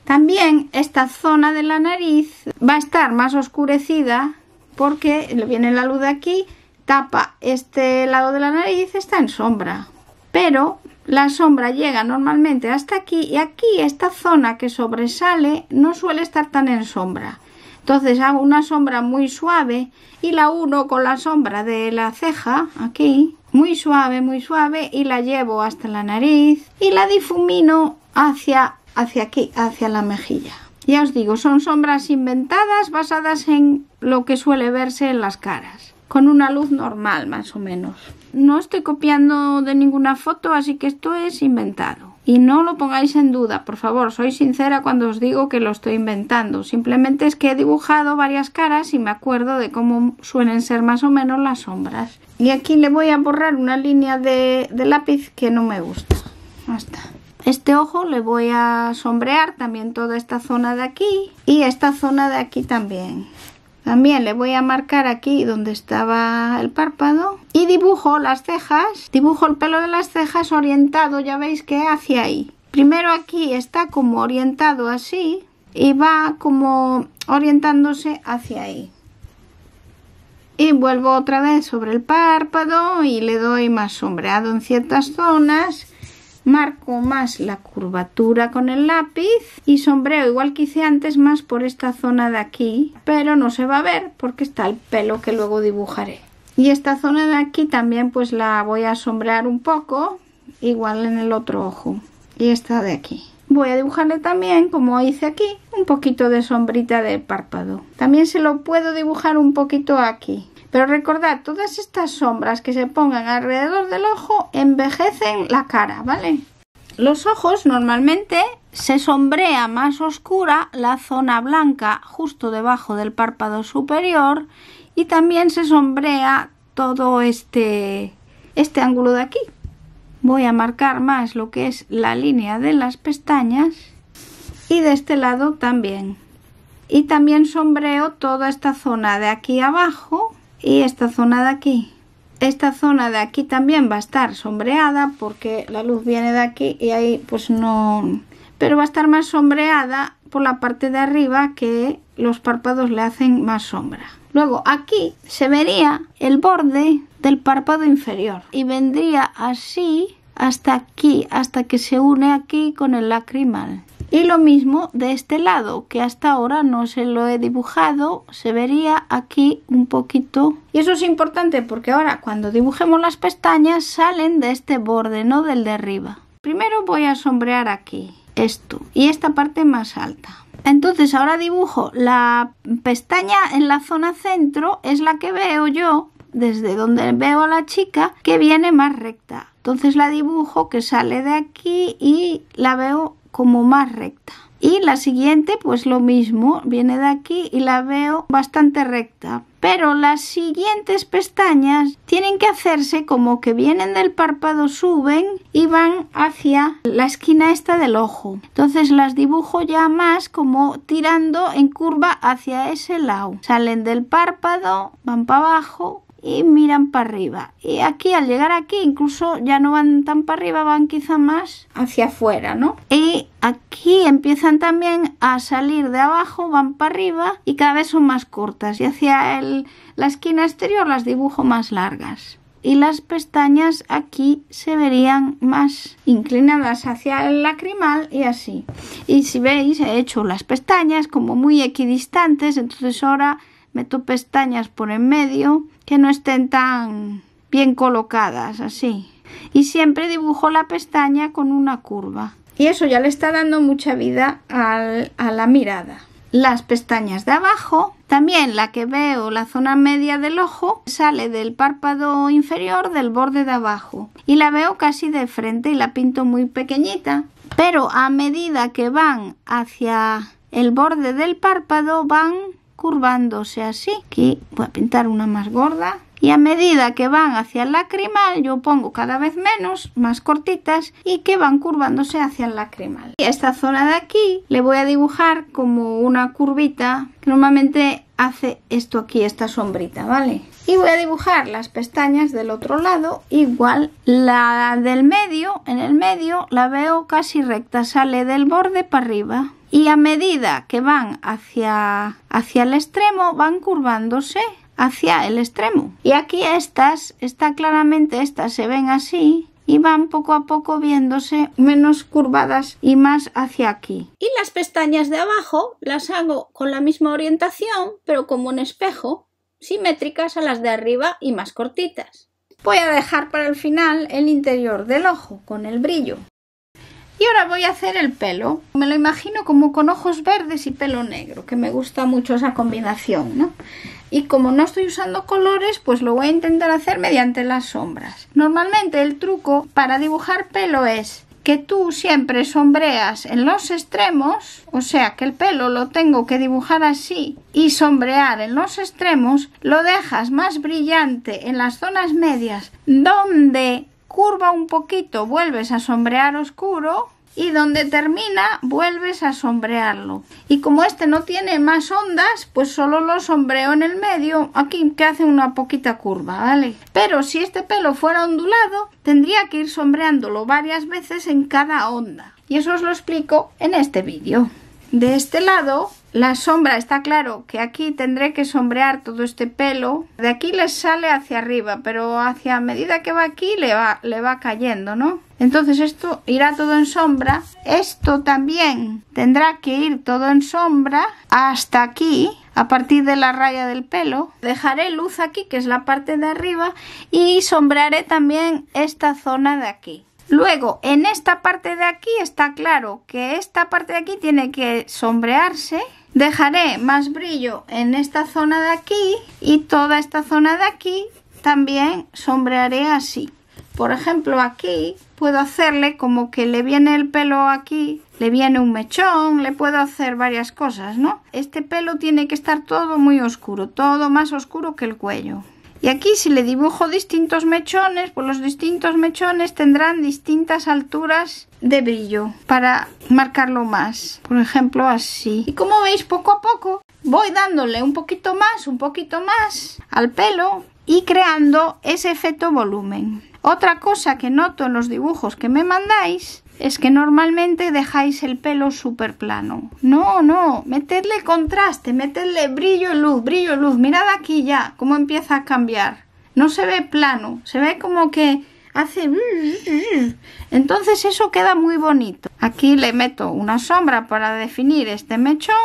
También esta zona de la nariz va a estar más oscurecida porque le viene la luz de aquí tapa este lado de la nariz está en sombra, pero la sombra llega normalmente hasta aquí y aquí esta zona que sobresale no suele estar tan en sombra. Entonces hago una sombra muy suave y la uno con la sombra de la ceja aquí, muy suave, muy suave y la llevo hasta la nariz y la difumino hacia hacia aquí, hacia la mejilla. Ya os digo, son sombras inventadas basadas en lo que suele verse en las caras con una luz normal más o menos. No estoy copiando de ninguna foto, así que esto es inventado. Y no lo pongáis en duda, por favor, soy sincera cuando os digo que lo estoy inventando. Simplemente es que he dibujado varias caras y me acuerdo de cómo suelen ser más o menos las sombras. Y aquí le voy a borrar una línea de, lápiz que no me gusta. hasta Este ojo le voy a sombrear también toda esta zona de aquí y esta zona de aquí también. También le voy a marcar aquí donde estaba el párpado y dibujo las cejas, dibujo el pelo de las cejas orientado, ya veis que hacia ahí. Primero aquí está como orientado así y va como orientándose hacia ahí. Y vuelvo otra vez sobre el párpado y le doy más sombreado en ciertas zonas marco más la curvatura con el lápiz y sombreo igual que hice antes más por esta zona de aquí pero no se va a ver porque está el pelo que luego dibujaré y esta zona de aquí también pues la voy a sombrear un poco igual en el otro ojo y esta de aquí voy a dibujarle también como hice aquí un poquito de sombrita de párpado también se lo puedo dibujar un poquito aquí pero recordad, todas estas sombras que se pongan alrededor del ojo envejecen la cara, ¿vale? Los ojos normalmente se sombrea más oscura la zona blanca justo debajo del párpado superior y también se sombrea todo este, este ángulo de aquí. Voy a marcar más lo que es la línea de las pestañas y de este lado también. Y también sombreo toda esta zona de aquí abajo y esta zona de aquí esta zona de aquí también va a estar sombreada porque la luz viene de aquí y ahí pues no pero va a estar más sombreada por la parte de arriba que los párpados le hacen más sombra luego aquí se vería el borde del párpado inferior y vendría así hasta aquí hasta que se une aquí con el lacrimal y lo mismo de este lado, que hasta ahora no se lo he dibujado, se vería aquí un poquito. Y eso es importante porque ahora cuando dibujemos las pestañas salen de este borde, no del de arriba. Primero voy a sombrear aquí, esto, y esta parte más alta. Entonces ahora dibujo la pestaña en la zona centro, es la que veo yo, desde donde veo a la chica, que viene más recta. Entonces la dibujo que sale de aquí y la veo como más recta. Y la siguiente, pues lo mismo, viene de aquí y la veo bastante recta. Pero las siguientes pestañas tienen que hacerse como que vienen del párpado, suben y van hacia la esquina esta del ojo. Entonces las dibujo ya más como tirando en curva hacia ese lado. Salen del párpado, van para abajo, y miran para arriba. Y aquí, al llegar aquí, incluso ya no van tan para arriba, van quizá más hacia afuera, ¿no? Y aquí empiezan también a salir de abajo, van para arriba y cada vez son más cortas. Y hacia el, la esquina exterior las dibujo más largas. Y las pestañas aquí se verían más inclinadas hacia el lacrimal y así. Y si veis, he hecho las pestañas como muy equidistantes, entonces ahora meto pestañas por en medio que no estén tan bien colocadas así. Y siempre dibujo la pestaña con una curva. Y eso ya le está dando mucha vida a la mirada. Las pestañas de abajo, también la que veo, la zona media del ojo, sale del párpado inferior del borde de abajo. Y la veo casi de frente y la pinto muy pequeñita. Pero a medida que van hacia el borde del párpado van curvándose así. que voy a pintar una más gorda. Y a medida que van hacia el lacrimal, yo pongo cada vez menos, más cortitas, y que van curvándose hacia el lacrimal. Y esta zona de aquí le voy a dibujar como una curvita que normalmente hace esto aquí, esta sombrita, ¿vale? Y voy a dibujar las pestañas del otro lado, igual la del medio, en el medio la veo casi recta, sale del borde para arriba y a medida que van hacia, hacia el extremo van curvándose hacia el extremo. Y aquí estas, está claramente, estas se ven así y van poco a poco viéndose menos curvadas y más hacia aquí. Y las pestañas de abajo las hago con la misma orientación, pero como un espejo, simétricas a las de arriba y más cortitas. Voy a dejar para el final el interior del ojo con el brillo. Y ahora voy a hacer el pelo. Me lo imagino como con ojos verdes y pelo negro, que me gusta mucho esa combinación, ¿no? Y como no estoy usando colores, pues lo voy a intentar hacer mediante las sombras. Normalmente el truco para dibujar pelo es que tú siempre sombreas en los extremos, o sea que el pelo lo tengo que dibujar así y sombrear en los extremos, lo dejas más brillante en las zonas medias donde curva un poquito, vuelves a sombrear oscuro y donde termina vuelves a sombrearlo. Y como este no tiene más ondas, pues solo lo sombreo en el medio, aquí que hace una poquita curva, ¿vale? Pero si este pelo fuera ondulado, tendría que ir sombreándolo varias veces en cada onda. Y eso os lo explico en este vídeo. De este lado la sombra está claro que aquí tendré que sombrear todo este pelo. De aquí le sale hacia arriba, pero hacia medida que va aquí le va, le va cayendo, ¿no? Entonces esto irá todo en sombra. Esto también tendrá que ir todo en sombra hasta aquí, a partir de la raya del pelo. Dejaré luz aquí, que es la parte de arriba, y sombrearé también esta zona de aquí. Luego, en esta parte de aquí está claro que esta parte de aquí tiene que sombrearse. Dejaré más brillo en esta zona de aquí y toda esta zona de aquí también sombrearé así. Por ejemplo, aquí puedo hacerle como que le viene el pelo aquí, le viene un mechón, le puedo hacer varias cosas, ¿no? Este pelo tiene que estar todo muy oscuro, todo más oscuro que el cuello. Y aquí si le dibujo distintos mechones, pues los distintos mechones tendrán distintas alturas de brillo para marcarlo más. Por ejemplo, así. Y como veis, poco a poco voy dándole un poquito más, un poquito más al pelo y creando ese efecto volumen. Otra cosa que noto en los dibujos que me mandáis es que normalmente dejáis el pelo súper plano. No, no, metedle contraste, metedle brillo, luz, brillo, luz. Mirad aquí ya cómo empieza a cambiar. No se ve plano, se ve como que hace... Entonces eso queda muy bonito. Aquí le meto una sombra para definir este mechón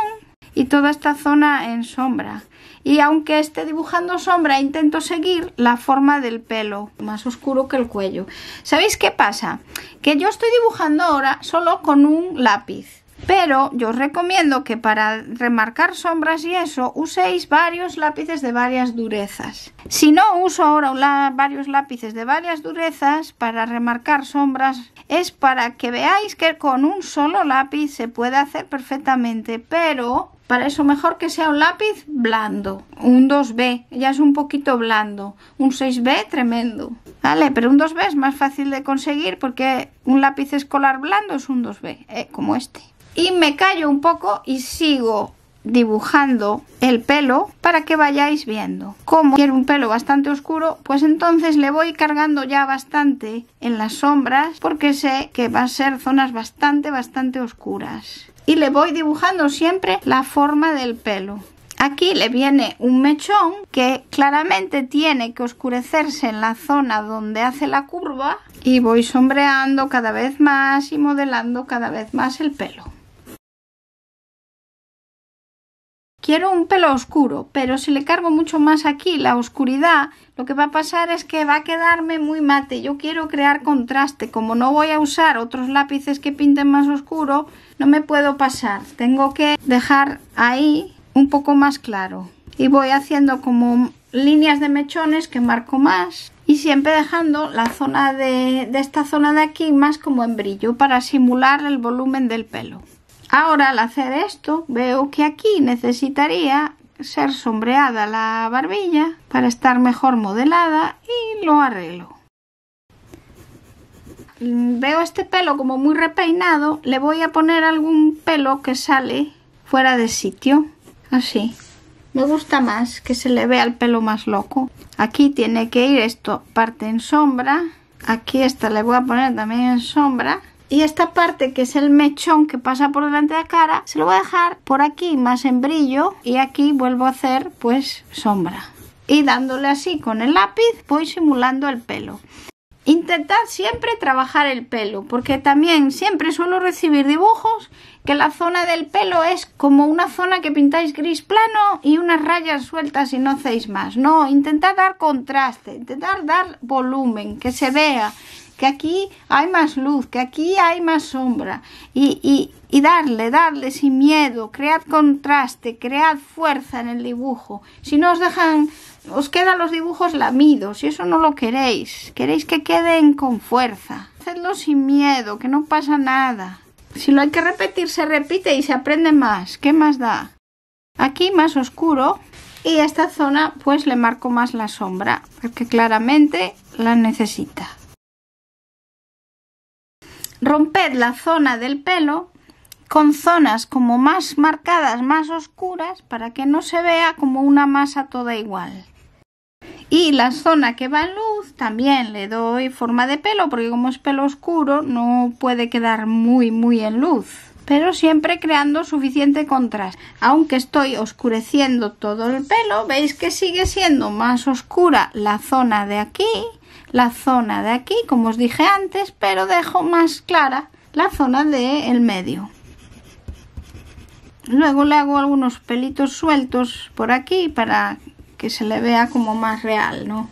y toda esta zona en sombra y aunque esté dibujando sombra intento seguir la forma del pelo, más oscuro que el cuello. ¿Sabéis qué pasa? Que yo estoy dibujando ahora solo con un lápiz. Pero yo os recomiendo que para remarcar sombras y eso uséis varios lápices de varias durezas. Si no uso ahora varios lápices de varias durezas para remarcar sombras es para que veáis que con un solo lápiz se puede hacer perfectamente, pero para eso mejor que sea un lápiz blando, un 2B, ya es un poquito blando, un 6B tremendo, ¿vale? Pero un 2B es más fácil de conseguir porque un lápiz escolar blando es un 2B, eh, como este. Y me callo un poco y sigo dibujando el pelo para que vayáis viendo. Como quiero un pelo bastante oscuro, pues entonces le voy cargando ya bastante en las sombras porque sé que van a ser zonas bastante, bastante oscuras. Y le voy dibujando siempre la forma del pelo. Aquí le viene un mechón que claramente tiene que oscurecerse en la zona donde hace la curva y voy sombreando cada vez más y modelando cada vez más el pelo. Quiero un pelo oscuro, pero si le cargo mucho más aquí la oscuridad, lo que va a pasar es que va a quedarme muy mate. Yo quiero crear contraste. Como no voy a usar otros lápices que pinten más oscuro, no me puedo pasar. Tengo que dejar ahí un poco más claro. Y voy haciendo como líneas de mechones que marco más. Y siempre dejando la zona de, de esta zona de aquí más como en brillo para simular el volumen del pelo. Ahora al hacer esto veo que aquí necesitaría ser sombreada la barbilla para estar mejor modelada y lo arreglo. Veo este pelo como muy repeinado, le voy a poner algún pelo que sale fuera de sitio, así. Me gusta más que se le vea el pelo más loco. Aquí tiene que ir esto parte en sombra, aquí esta le voy a poner también en sombra y esta parte que es el mechón que pasa por delante de la cara, se lo voy a dejar por aquí más en brillo y aquí vuelvo a hacer pues sombra. Y dándole así con el lápiz voy simulando el pelo. Intentad siempre trabajar el pelo, porque también siempre suelo recibir dibujos que la zona del pelo es como una zona que pintáis gris plano y unas rayas sueltas y no hacéis más. No, intentad dar contraste, intentad dar volumen, que se vea que aquí hay más luz, que aquí hay más sombra. Y, darle, darle sin miedo, cread contraste, cread fuerza en el dibujo. Si no os dejan, os quedan los dibujos lamidos y eso no lo queréis. Queréis que queden con fuerza. Hacedlo sin miedo, que no pasa nada. Si lo hay que repetir, se repite y se aprende más. ¿Qué más da? Aquí más oscuro y a esta zona pues le marco más la sombra porque claramente la necesita romper la zona del pelo con zonas como más marcadas, más oscuras, para que no se vea como una masa toda igual. Y la zona que va en luz también le doy forma de pelo, porque como es pelo oscuro no puede quedar muy muy en luz pero siempre creando suficiente contraste. Aunque estoy oscureciendo todo el pelo, veis que sigue siendo más oscura la zona de aquí la zona de aquí, como os dije antes, pero dejo más clara la zona del el medio. Luego le hago algunos pelitos sueltos por aquí para que se le vea como más real, ¿no?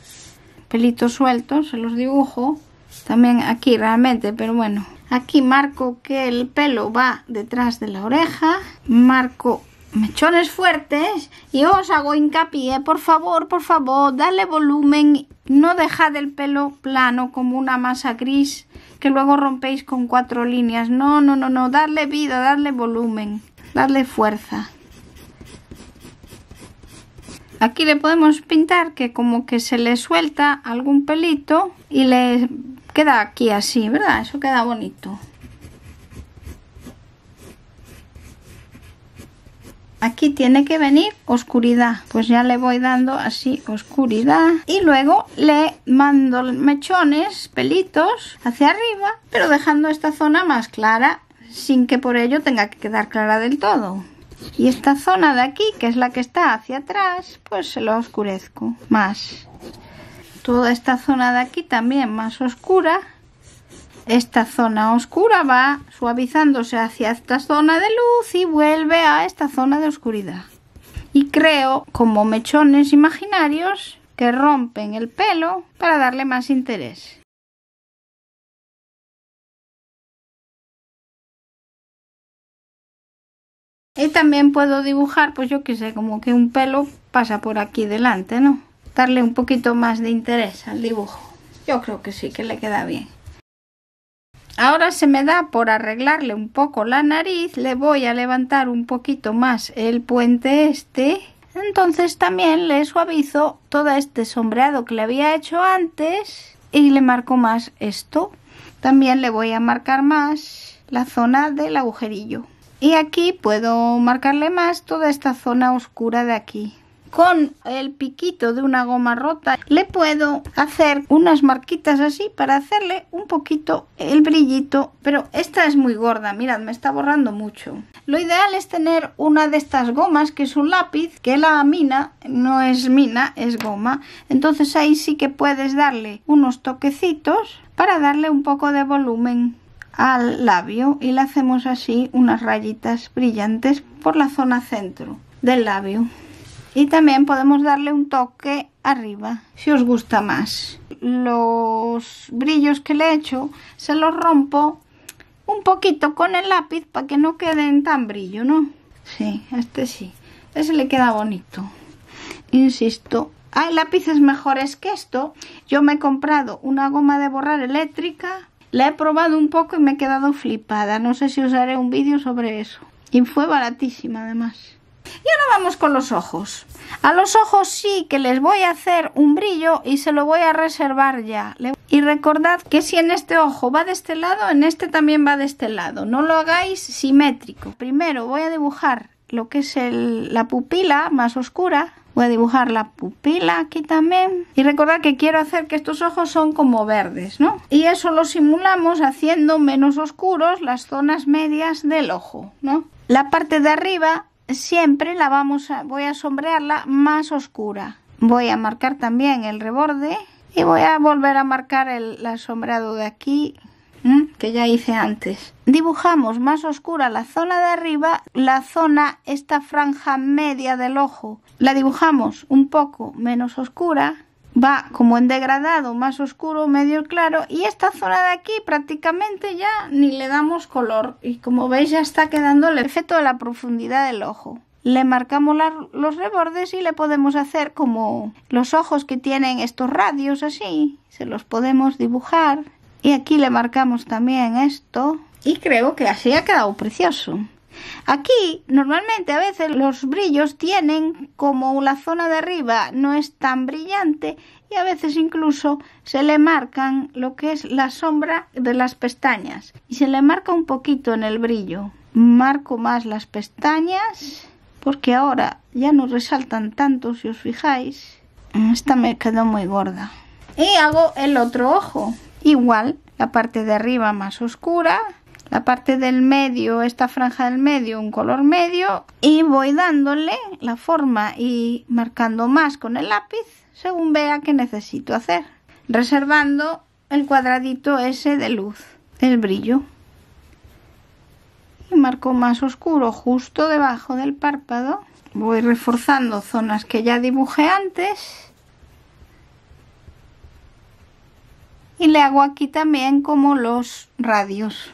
Pelitos sueltos, se los dibujo también aquí realmente, pero bueno. Aquí marco que el pelo va detrás de la oreja, marco mechones fuertes y os hago hincapié, por favor, por favor, dale volumen, no dejad el pelo plano como una masa gris que luego rompéis con cuatro líneas, no, no, no, no, darle vida, darle volumen, darle fuerza. Aquí le podemos pintar que como que se le suelta algún pelito y le queda aquí así, ¿verdad? Eso queda bonito. aquí tiene que venir oscuridad pues ya le voy dando así oscuridad y luego le mando mechones pelitos hacia arriba pero dejando esta zona más clara sin que por ello tenga que quedar clara del todo y esta zona de aquí que es la que está hacia atrás pues se lo oscurezco más toda esta zona de aquí también más oscura esta zona oscura va suavizándose hacia esta zona de luz y vuelve a esta zona de oscuridad. Y creo como mechones imaginarios que rompen el pelo para darle más interés. Y también puedo dibujar, pues yo qué sé, como que un pelo pasa por aquí delante, ¿no? Darle un poquito más de interés al dibujo. Yo creo que sí, que le queda bien. Ahora se me da por arreglarle un poco la nariz, le voy a levantar un poquito más el puente este. Entonces también le suavizo todo este sombreado que le había hecho antes y le marco más esto. También le voy a marcar más la zona del agujerillo. Y aquí puedo marcarle más toda esta zona oscura de aquí con el piquito de una goma rota le puedo hacer unas marquitas así para hacerle un poquito el brillito pero esta es muy gorda mirad me está borrando mucho lo ideal es tener una de estas gomas que es un lápiz que la mina no es mina es goma entonces ahí sí que puedes darle unos toquecitos para darle un poco de volumen al labio y le hacemos así unas rayitas brillantes por la zona centro del labio y también podemos darle un toque arriba si os gusta más los brillos que le he hecho se los rompo un poquito con el lápiz para que no queden tan brillo no sí este sí ese le queda bonito insisto hay lápices mejores que esto yo me he comprado una goma de borrar eléctrica la he probado un poco y me he quedado flipada no sé si os haré un vídeo sobre eso y fue baratísima además y ahora vamos con los ojos. A los ojos sí que les voy a hacer un brillo y se lo voy a reservar ya. Y recordad que si en este ojo va de este lado, en este también va de este lado. No lo hagáis simétrico. Primero voy a dibujar lo que es la pupila más oscura. Voy a dibujar la pupila aquí también. Y recordad que quiero hacer que estos ojos son como verdes, ¿no? Y eso lo simulamos haciendo menos oscuros las zonas medias del ojo, ¿no? La parte de arriba siempre la vamos a, voy a sombrearla más oscura. Voy a marcar también el reborde y voy a volver a marcar el, el asombrado de aquí que ya hice antes. Dibujamos más oscura la zona de arriba, la zona, esta franja media del ojo, la dibujamos un poco menos oscura va como en degradado más oscuro, medio claro y esta zona de aquí prácticamente ya ni le damos color y como veis ya está quedando el efecto de la profundidad del ojo. Le marcamos los rebordes y le podemos hacer como los ojos que tienen estos radios así, se los podemos dibujar y aquí le marcamos también esto y creo que así ha quedado precioso. Aquí, normalmente a veces los brillos tienen como la zona de arriba no es tan brillante y a veces incluso se le marcan lo que es la sombra de las pestañas y se le marca un poquito en el brillo. Marco más las pestañas porque ahora ya no resaltan tanto si os fijáis. Esta me quedó muy gorda. Y hago el otro ojo. Igual, la parte de arriba más oscura la parte del medio, esta franja del medio, un color medio y voy dándole la forma y marcando más con el lápiz según vea que necesito hacer, reservando el cuadradito ese de luz, el brillo. Y marco más oscuro justo debajo del párpado. Voy reforzando zonas que ya dibujé antes. Y le hago aquí también como los radios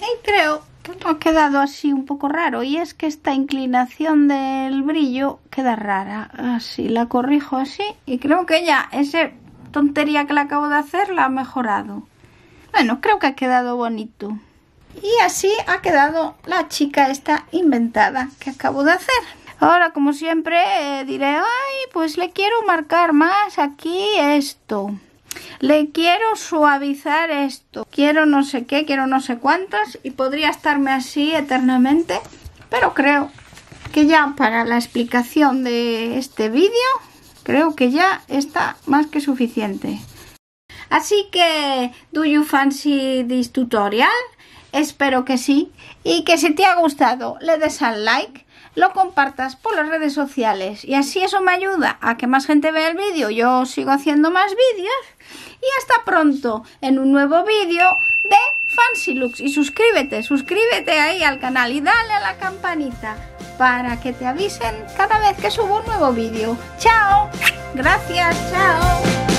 y creo que ha quedado así un poco raro y es que esta inclinación del brillo queda rara así la corrijo así y creo que ya esa tontería que la acabo de hacer la ha mejorado bueno creo que ha quedado bonito y así ha quedado la chica esta inventada que acabo de hacer ahora como siempre eh, diré ay pues le quiero marcar más aquí esto le quiero suavizar esto, quiero no sé qué, quiero no sé cuántas y podría estarme así eternamente, pero creo que ya para la explicación de este vídeo, creo que ya está más que suficiente. Así que, ¿do you fancy this tutorial? Espero que sí y que si te ha gustado le des al like lo compartas por las redes sociales y así eso me ayuda a que más gente vea el vídeo. Yo sigo haciendo más vídeos y hasta pronto en un nuevo vídeo de Fancy Looks y suscríbete, suscríbete ahí al canal y dale a la campanita para que te avisen cada vez que subo un nuevo vídeo. ¡Chao! Gracias, chao.